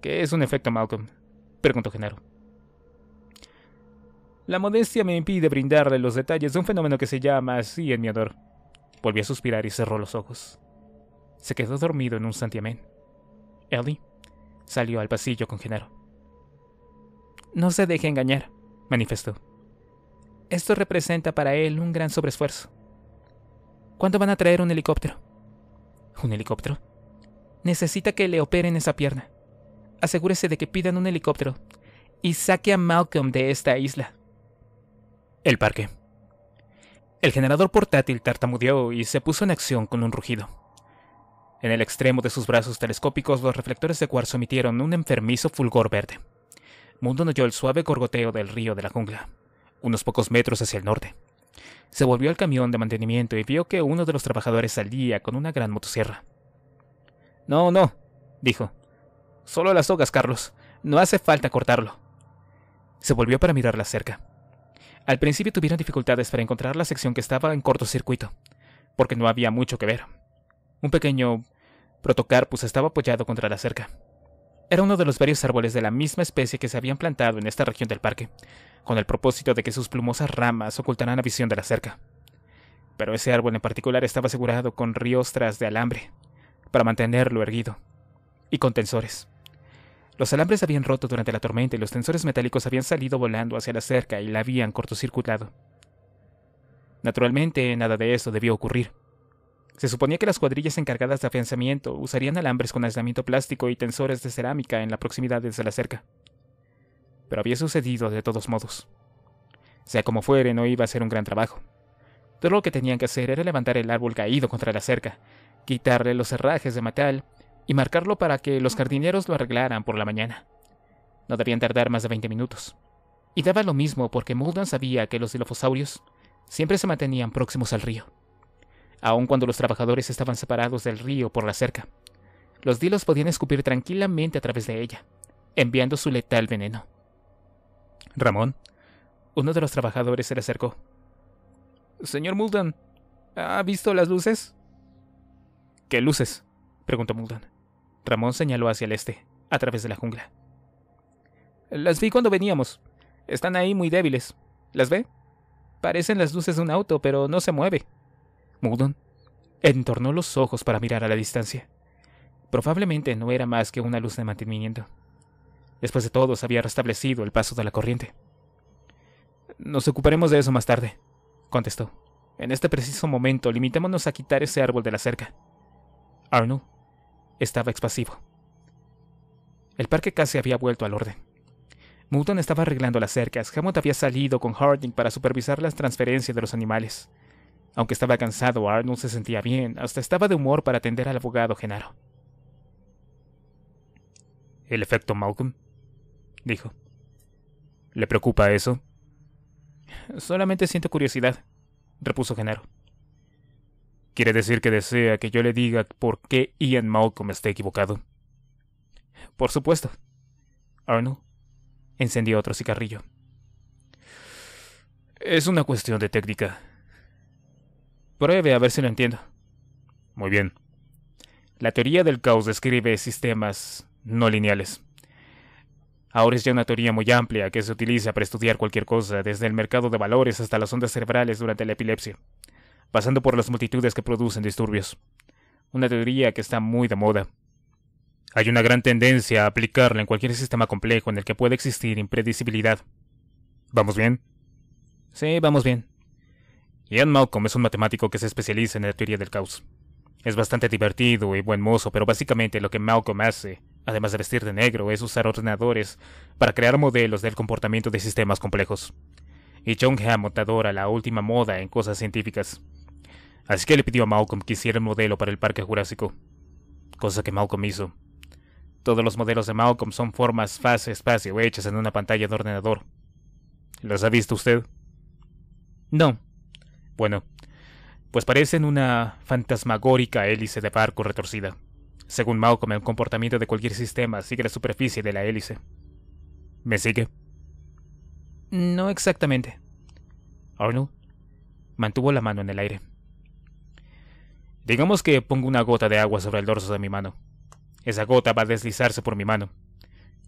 ¿Qué es un efecto Malcolm? preguntó Genaro. La modestia me impide brindarle los detalles de un fenómeno que se llama así en mi honor. Volvió a suspirar y cerró los ojos. Se quedó dormido en un santiamén. Ellie salió al pasillo con Genaro. No se deje engañar, manifestó. Esto representa para él un gran sobreesfuerzo. ¿Cuándo van a traer un helicóptero? ¿Un helicóptero? Necesita que le operen esa pierna. Asegúrese de que pidan un helicóptero y saque a Malcolm de esta isla. El parque. El generador portátil tartamudeó y se puso en acción con un rugido. En el extremo de sus brazos telescópicos los reflectores de cuarzo emitieron un enfermizo fulgor verde. Mundo oyó el suave gorgoteo del río de la jungla, unos pocos metros hacia el norte. Se volvió al camión de mantenimiento y vio que uno de los trabajadores salía con una gran motosierra. No, no, dijo. Solo las sogas, Carlos. No hace falta cortarlo. Se volvió para mirarla cerca. Al principio tuvieron dificultades para encontrar la sección que estaba en cortocircuito, porque no había mucho que ver. Un pequeño protocarpus pues, estaba apoyado contra la cerca. Era uno de los varios árboles de la misma especie que se habían plantado en esta región del parque, con el propósito de que sus plumosas ramas ocultaran la visión de la cerca. Pero ese árbol en particular estaba asegurado con riostras de alambre, para mantenerlo erguido, y con tensores. Los alambres habían roto durante la tormenta y los tensores metálicos habían salido volando hacia la cerca y la habían cortocircuitado. Naturalmente, nada de eso debió ocurrir. Se suponía que las cuadrillas encargadas de afianzamiento usarían alambres con aislamiento plástico y tensores de cerámica en la proximidad de la cerca. Pero había sucedido de todos modos. Sea como fuere, no iba a ser un gran trabajo. Todo lo que tenían que hacer era levantar el árbol caído contra la cerca, quitarle los herrajes de metal y marcarlo para que los jardineros lo arreglaran por la mañana. No debían tardar más de 20 minutos. Y daba lo mismo porque Muldan sabía que los dilofosaurios siempre se mantenían próximos al río. Aun cuando los trabajadores estaban separados del río por la cerca, los dilos podían escupir tranquilamente a través de ella, enviando su letal veneno. Ramón, uno de los trabajadores se le acercó. Señor Muldan, ¿ha visto las luces? ¿Qué luces? preguntó Muldan. Ramón señaló hacia el este, a través de la jungla. Las vi cuando veníamos. Están ahí muy débiles. ¿Las ve? Parecen las luces de un auto, pero no se mueve. Mudon entornó los ojos para mirar a la distancia. Probablemente no era más que una luz de mantenimiento. Después de todo, se había restablecido el paso de la corriente. Nos ocuparemos de eso más tarde, contestó. En este preciso momento, limitémonos a quitar ese árbol de la cerca. Arnold estaba expansivo. El parque casi había vuelto al orden. Mouton estaba arreglando las cercas, Hammond había salido con Harding para supervisar las transferencias de los animales. Aunque estaba cansado, Arnold se sentía bien, hasta estaba de humor para atender al abogado Genaro. ¿El efecto Malcolm? dijo. ¿Le preocupa eso? Solamente siento curiosidad, repuso Genaro. ¿Quiere decir que desea que yo le diga por qué Ian Malcolm está equivocado? Por supuesto. Arnold encendió otro cigarrillo. Es una cuestión de técnica. Pruebe a ver si lo entiendo. Muy bien. La teoría del caos describe sistemas no lineales. Ahora es ya una teoría muy amplia que se utiliza para estudiar cualquier cosa, desde el mercado de valores hasta las ondas cerebrales durante la epilepsia pasando por las multitudes que producen disturbios. Una teoría que está muy de moda. Hay una gran tendencia a aplicarla en cualquier sistema complejo en el que pueda existir impredecibilidad. ¿Vamos bien? Sí, vamos bien. Ian Malcolm es un matemático que se especializa en la teoría del caos. Es bastante divertido y buen mozo, pero básicamente lo que Malcolm hace, además de vestir de negro, es usar ordenadores para crear modelos del comportamiento de sistemas complejos. Y John Hammond adora la última moda en cosas científicas. Así que le pidió a Malcolm que hiciera el modelo para el Parque Jurásico, cosa que Malcolm hizo. Todos los modelos de Malcolm son formas fase-espacio hechas en una pantalla de ordenador. ¿Las ha visto usted? No. Bueno, pues parecen una fantasmagórica hélice de barco retorcida. Según Malcolm, el comportamiento de cualquier sistema sigue la superficie de la hélice. ¿Me sigue? No exactamente. Arnold mantuvo la mano en el aire. Digamos que pongo una gota de agua sobre el dorso de mi mano. Esa gota va a deslizarse por mi mano.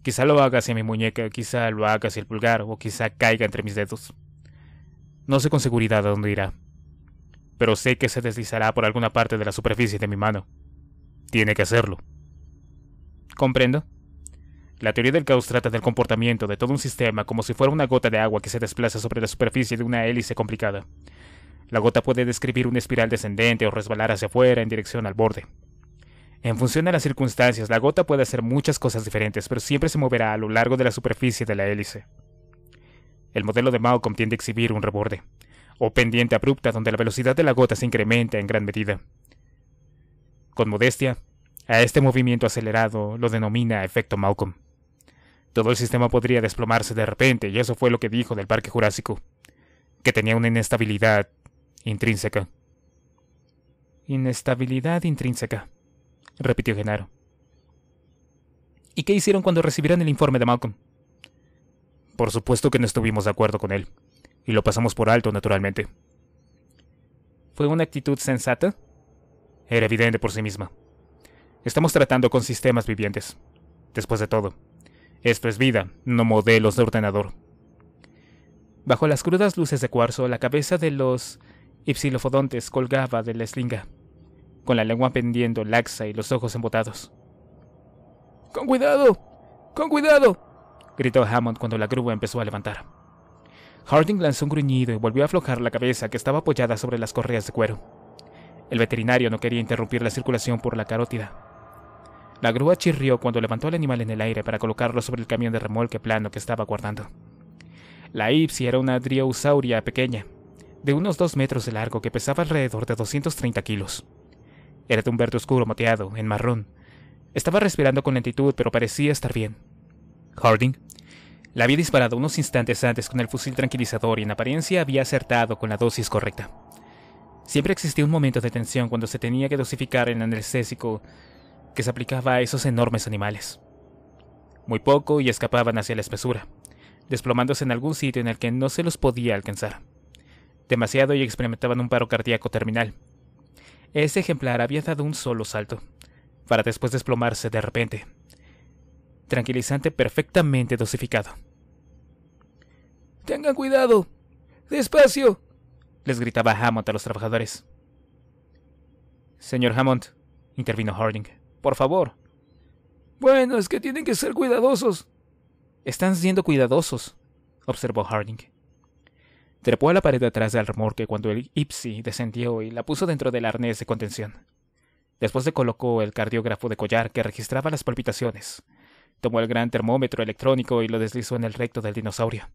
Quizá lo haga hacia mi muñeca, quizá lo haga hacia el pulgar, o quizá caiga entre mis dedos. No sé con seguridad a dónde irá, pero sé que se deslizará por alguna parte de la superficie de mi mano. Tiene que hacerlo. Comprendo. La teoría del caos trata del comportamiento de todo un sistema como si fuera una gota de agua que se desplaza sobre la superficie de una hélice complicada, la gota puede describir una espiral descendente o resbalar hacia afuera en dirección al borde. En función de las circunstancias, la gota puede hacer muchas cosas diferentes, pero siempre se moverá a lo largo de la superficie de la hélice. El modelo de Malcolm tiende a exhibir un reborde, o pendiente abrupta donde la velocidad de la gota se incrementa en gran medida. Con modestia, a este movimiento acelerado lo denomina efecto Malcolm. Todo el sistema podría desplomarse de repente, y eso fue lo que dijo del Parque Jurásico, que tenía una inestabilidad Intrínseca. Inestabilidad intrínseca, repitió Genaro. ¿Y qué hicieron cuando recibieron el informe de Malcolm? Por supuesto que no estuvimos de acuerdo con él, y lo pasamos por alto, naturalmente. ¿Fue una actitud sensata? Era evidente por sí misma. Estamos tratando con sistemas vivientes. Después de todo, esto es vida, no modelos de ordenador. Bajo las crudas luces de cuarzo, la cabeza de los Ipsilofodontes colgaba de la eslinga, con la lengua pendiendo laxa y los ojos embotados. ¡Con cuidado! ¡Con cuidado! gritó Hammond cuando la grúa empezó a levantar. Harding lanzó un gruñido y volvió a aflojar la cabeza que estaba apoyada sobre las correas de cuero. El veterinario no quería interrumpir la circulación por la carótida. La grúa chirrió cuando levantó al animal en el aire para colocarlo sobre el camión de remolque plano que estaba guardando. La Ipsi era una driosauria pequeña, de unos dos metros de largo que pesaba alrededor de 230 kilos. Era de un verde oscuro moteado, en marrón. Estaba respirando con lentitud, pero parecía estar bien. Harding la había disparado unos instantes antes con el fusil tranquilizador y en apariencia había acertado con la dosis correcta. Siempre existía un momento de tensión cuando se tenía que dosificar el anestésico que se aplicaba a esos enormes animales. Muy poco y escapaban hacia la espesura, desplomándose en algún sitio en el que no se los podía alcanzar demasiado y experimentaban un paro cardíaco terminal. Ese ejemplar había dado un solo salto, para después desplomarse de repente. Tranquilizante perfectamente dosificado. Tengan cuidado. Despacio. les gritaba Hammond a los trabajadores. Señor Hammond, intervino Harding. Por favor. Bueno, es que tienen que ser cuidadosos. Están siendo cuidadosos, observó Harding. Trepó a la pared atrás del remorque cuando el Ipsy descendió y la puso dentro del arnés de contención. Después le colocó el cardiógrafo de collar que registraba las palpitaciones. Tomó el gran termómetro electrónico y lo deslizó en el recto del dinosaurio.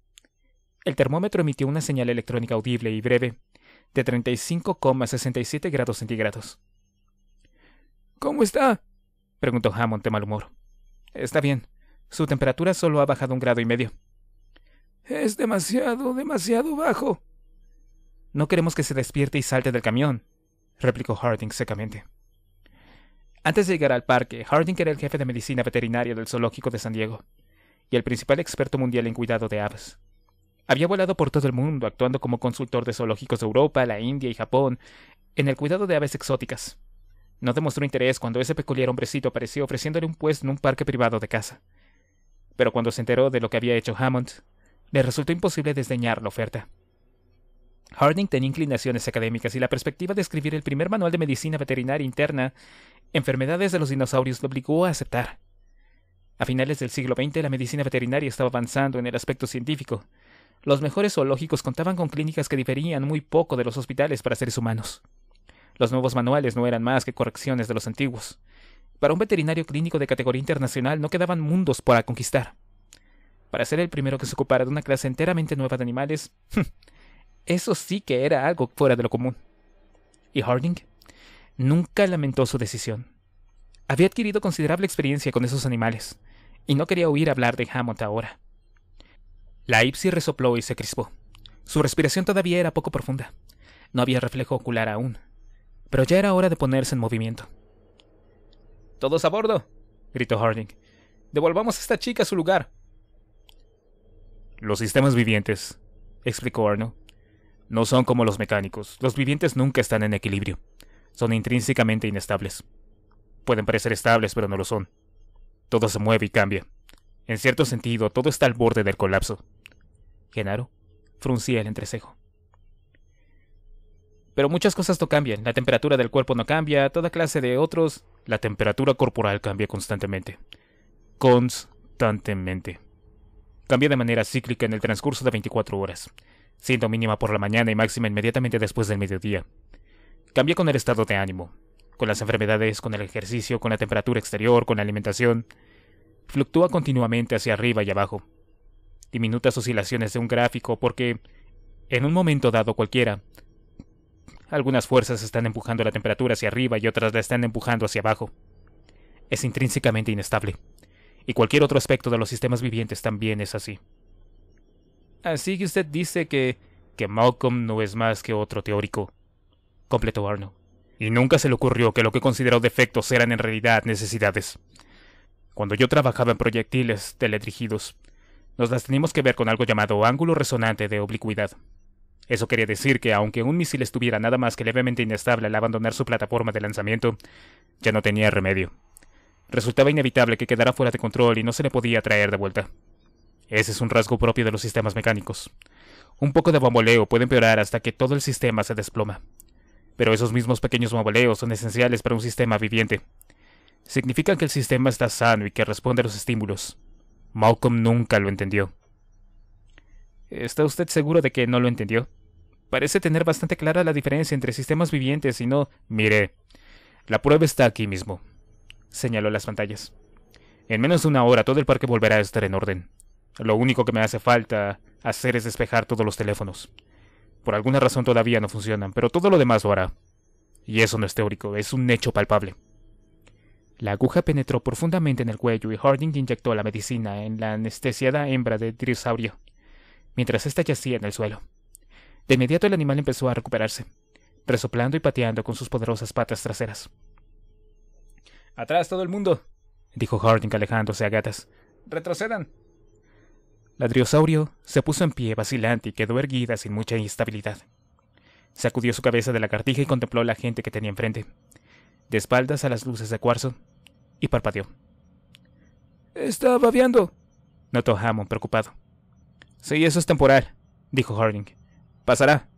El termómetro emitió una señal electrónica audible y breve de 35,67 grados centígrados. ¿Cómo está? preguntó Hammond de mal humor. Está bien. Su temperatura solo ha bajado un grado y medio. Es demasiado, demasiado bajo. No queremos que se despierte y salte del camión, replicó Harding secamente. Antes de llegar al parque, Harding era el jefe de medicina veterinaria del zoológico de San Diego y el principal experto mundial en cuidado de aves. Había volado por todo el mundo, actuando como consultor de zoológicos de Europa, la India y Japón, en el cuidado de aves exóticas. No demostró interés cuando ese peculiar hombrecito apareció ofreciéndole un puesto en un parque privado de casa. Pero cuando se enteró de lo que había hecho Hammond, le resultó imposible desdeñar la oferta. Harding tenía inclinaciones académicas y la perspectiva de escribir el primer manual de medicina veterinaria interna, Enfermedades de los dinosaurios, lo obligó a aceptar. A finales del siglo XX, la medicina veterinaria estaba avanzando en el aspecto científico. Los mejores zoológicos contaban con clínicas que diferían muy poco de los hospitales para seres humanos. Los nuevos manuales no eran más que correcciones de los antiguos. Para un veterinario clínico de categoría internacional no quedaban mundos para conquistar para ser el primero que se ocupara de una clase enteramente nueva de animales, [LAUGHS] eso sí que era algo fuera de lo común. Y Harding nunca lamentó su decisión. Había adquirido considerable experiencia con esos animales, y no quería oír hablar de Hammond ahora. La Ipsy resopló y se crispó. Su respiración todavía era poco profunda. No había reflejo ocular aún. Pero ya era hora de ponerse en movimiento. Todos a bordo, gritó Harding. Devolvamos a esta chica a su lugar. Los sistemas vivientes, explicó Arno, no son como los mecánicos. Los vivientes nunca están en equilibrio. Son intrínsecamente inestables. Pueden parecer estables, pero no lo son. Todo se mueve y cambia. En cierto sentido, todo está al borde del colapso. Genaro fruncía el entrecejo. Pero muchas cosas no cambian. La temperatura del cuerpo no cambia, toda clase de otros. La temperatura corporal cambia constantemente. Constantemente cambia de manera cíclica en el transcurso de 24 horas, siendo mínima por la mañana y máxima inmediatamente después del mediodía. Cambia con el estado de ánimo, con las enfermedades, con el ejercicio, con la temperatura exterior, con la alimentación. Fluctúa continuamente hacia arriba y abajo. Diminutas oscilaciones de un gráfico porque, en un momento dado cualquiera, algunas fuerzas están empujando la temperatura hacia arriba y otras la están empujando hacia abajo. Es intrínsecamente inestable y cualquier otro aspecto de los sistemas vivientes también es así. Así que usted dice que, que Malcolm no es más que otro teórico, completó Arno. Y nunca se le ocurrió que lo que consideró defectos eran en realidad necesidades. Cuando yo trabajaba en proyectiles teledirigidos, nos las teníamos que ver con algo llamado ángulo resonante de oblicuidad. Eso quería decir que aunque un misil estuviera nada más que levemente inestable al abandonar su plataforma de lanzamiento, ya no tenía remedio resultaba inevitable que quedara fuera de control y no se le podía traer de vuelta. Ese es un rasgo propio de los sistemas mecánicos. Un poco de bamboleo puede empeorar hasta que todo el sistema se desploma. Pero esos mismos pequeños bamboleos son esenciales para un sistema viviente. Significan que el sistema está sano y que responde a los estímulos. Malcolm nunca lo entendió. ¿Está usted seguro de que no lo entendió? Parece tener bastante clara la diferencia entre sistemas vivientes y no... Mire, la prueba está aquí mismo señaló las pantallas. En menos de una hora todo el parque volverá a estar en orden. Lo único que me hace falta hacer es despejar todos los teléfonos. Por alguna razón todavía no funcionan, pero todo lo demás lo hará. Y eso no es teórico, es un hecho palpable. La aguja penetró profundamente en el cuello y Harding inyectó la medicina en la anestesiada hembra de dinosaurio, mientras ésta yacía en el suelo. De inmediato el animal empezó a recuperarse, resoplando y pateando con sus poderosas patas traseras. Atrás todo el mundo, dijo Harding alejándose a gatas. Retrocedan. Ladriosaurio se puso en pie vacilante y quedó erguida sin mucha instabilidad. Sacudió su cabeza de la cartija y contempló la gente que tenía enfrente, de espaldas a las luces de cuarzo, y parpadeó. Está babeando, notó Hammond preocupado. Sí, eso es temporal, dijo Harding. Pasará.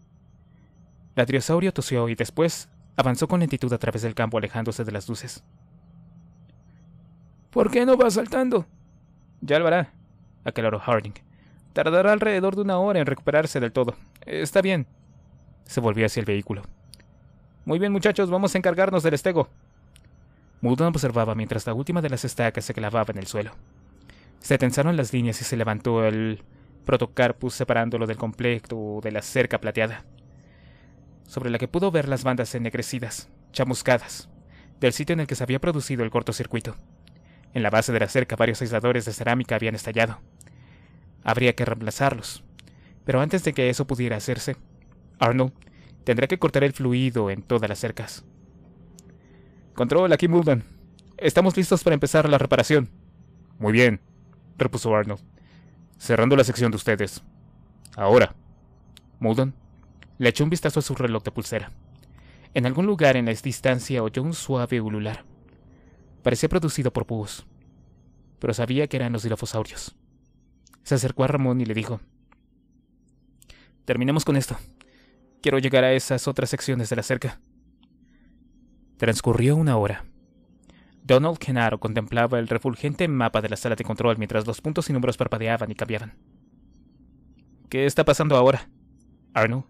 Ladriosaurio tosió y después avanzó con lentitud a través del campo alejándose de las luces. ¿Por qué no va saltando? Ya lo hará, aclaró Harding. Tardará alrededor de una hora en recuperarse del todo. Está bien. Se volvió hacia el vehículo. Muy bien, muchachos, vamos a encargarnos del estego. Muldoon observaba mientras la última de las estacas se clavaba en el suelo. Se tensaron las líneas y se levantó el protocarpus separándolo del complejo de la cerca plateada, sobre la que pudo ver las bandas ennegrecidas, chamuscadas, del sitio en el que se había producido el cortocircuito. En la base de la cerca varios aisladores de cerámica habían estallado. Habría que reemplazarlos. Pero antes de que eso pudiera hacerse, Arnold tendrá que cortar el fluido en todas las cercas. Control, aquí Mulden. Estamos listos para empezar la reparación. Muy bien, repuso Arnold, cerrando la sección de ustedes. Ahora. Muldan le echó un vistazo a su reloj de pulsera. En algún lugar en la distancia oyó un suave ulular. Parecía producido por búhos, pero sabía que eran los dilofosaurios. Se acercó a Ramón y le dijo: Terminemos con esto. Quiero llegar a esas otras secciones de la cerca. Transcurrió una hora. Donald Kenaro contemplaba el refulgente mapa de la sala de control mientras los puntos y números parpadeaban y cambiaban. ¿Qué está pasando ahora? Arnold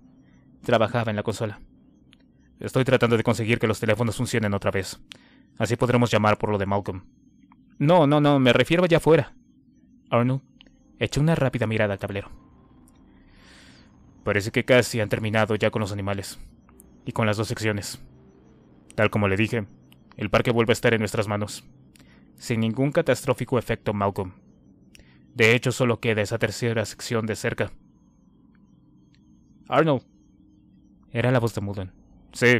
trabajaba en la consola. Estoy tratando de conseguir que los teléfonos funcionen otra vez. Así podremos llamar por lo de Malcolm. No, no, no, me refiero allá afuera. Arnold echó una rápida mirada al tablero. Parece que casi han terminado ya con los animales y con las dos secciones. Tal como le dije, el parque vuelve a estar en nuestras manos, sin ningún catastrófico efecto Malcolm. De hecho, solo queda esa tercera sección de cerca. Arnold. Era la voz de Sí, Sí,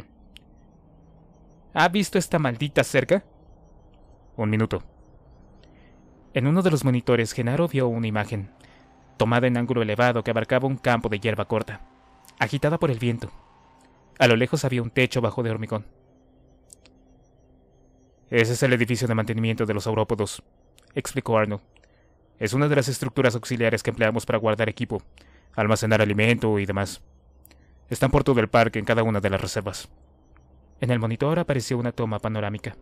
¿Ha visto esta maldita cerca? Un minuto. En uno de los monitores, Genaro vio una imagen, tomada en ángulo elevado que abarcaba un campo de hierba corta, agitada por el viento. A lo lejos había un techo bajo de hormigón. Ese es el edificio de mantenimiento de los aurópodos, explicó Arno. Es una de las estructuras auxiliares que empleamos para guardar equipo, almacenar alimento y demás. Están por todo el parque en cada una de las reservas. En el monitor apareció una toma panorámica.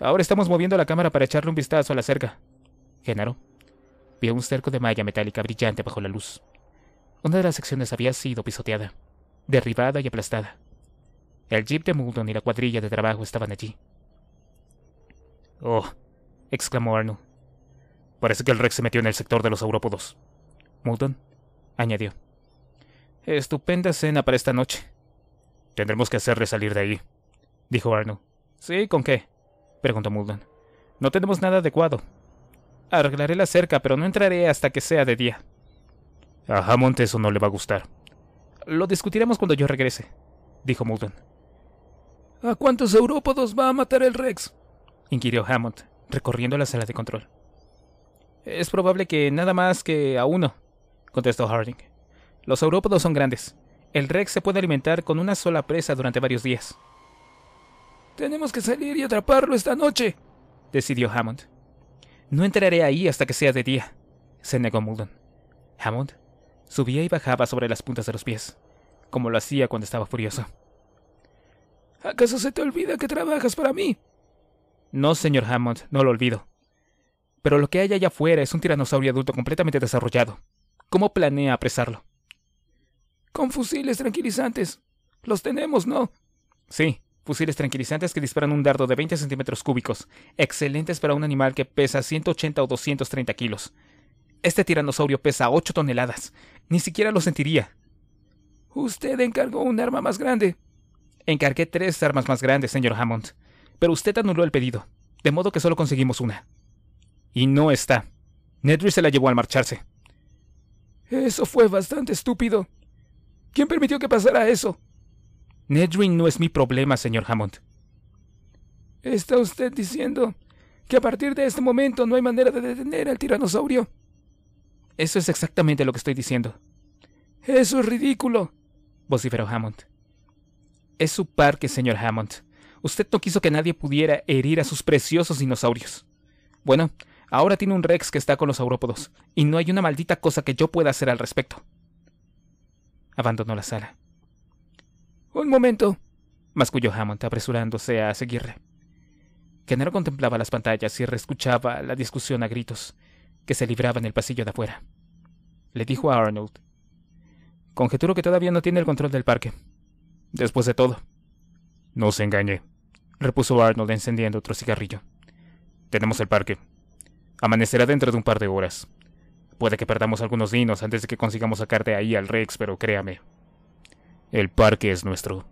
Ahora estamos moviendo la cámara para echarle un vistazo a la cerca. Genaro vio un cerco de malla metálica brillante bajo la luz. Una de las secciones había sido pisoteada, derribada y aplastada. El jeep de Muldon y la cuadrilla de trabajo estaban allí. Oh, exclamó Arnold. Parece que el Rex se metió en el sector de los aurópodos. —Muldon añadió. Estupenda cena para esta noche. Tendremos que hacerle salir de ahí, dijo Arnold. ¿Sí? ¿Con qué? preguntó Muldoon. No tenemos nada adecuado. Arreglaré la cerca, pero no entraré hasta que sea de día. A Hammond eso no le va a gustar. Lo discutiremos cuando yo regrese, dijo Muldoon. ¿A cuántos európodos va a matar el Rex? inquirió Hammond, recorriendo la sala de control. Es probable que nada más que a uno, contestó Harding. Los európodos son grandes. El rex se puede alimentar con una sola presa durante varios días. Tenemos que salir y atraparlo esta noche, decidió Hammond. No entraré ahí hasta que sea de día, se negó Muldoon. Hammond subía y bajaba sobre las puntas de los pies, como lo hacía cuando estaba furioso. ¿Acaso se te olvida que trabajas para mí? No, señor Hammond, no lo olvido. Pero lo que hay allá afuera es un tiranosaurio adulto completamente desarrollado. ¿Cómo planea apresarlo? Con fusiles tranquilizantes. Los tenemos, ¿no? Sí, fusiles tranquilizantes que disparan un dardo de 20 centímetros cúbicos, excelentes para un animal que pesa 180 o 230 kilos. Este tiranosaurio pesa 8 toneladas. Ni siquiera lo sentiría. Usted encargó un arma más grande. Encargué tres armas más grandes, señor Hammond. Pero usted anuló el pedido, de modo que solo conseguimos una. Y no está. Nedry se la llevó al marcharse. Eso fue bastante estúpido, ¿Quién permitió que pasara eso? Nedwin no es mi problema, señor Hammond. ¿Está usted diciendo que a partir de este momento no hay manera de detener al tiranosaurio? Eso es exactamente lo que estoy diciendo. Eso es ridículo, vociferó Hammond. Es su parque, señor Hammond. Usted no quiso que nadie pudiera herir a sus preciosos dinosaurios. Bueno, ahora tiene un Rex que está con los aurópodos y no hay una maldita cosa que yo pueda hacer al respecto abandonó la sala. Un momento, masculló Hammond apresurándose a seguirle. Genaro contemplaba las pantallas y reescuchaba la discusión a gritos que se libraba en el pasillo de afuera. Le dijo a Arnold: Conjeturo que todavía no tiene el control del parque. Después de todo. No se engañe, repuso Arnold encendiendo otro cigarrillo. Tenemos el parque. Amanecerá dentro de un par de horas. Puede que perdamos algunos dinos antes de que consigamos sacarte ahí al Rex, pero créame. El parque es nuestro.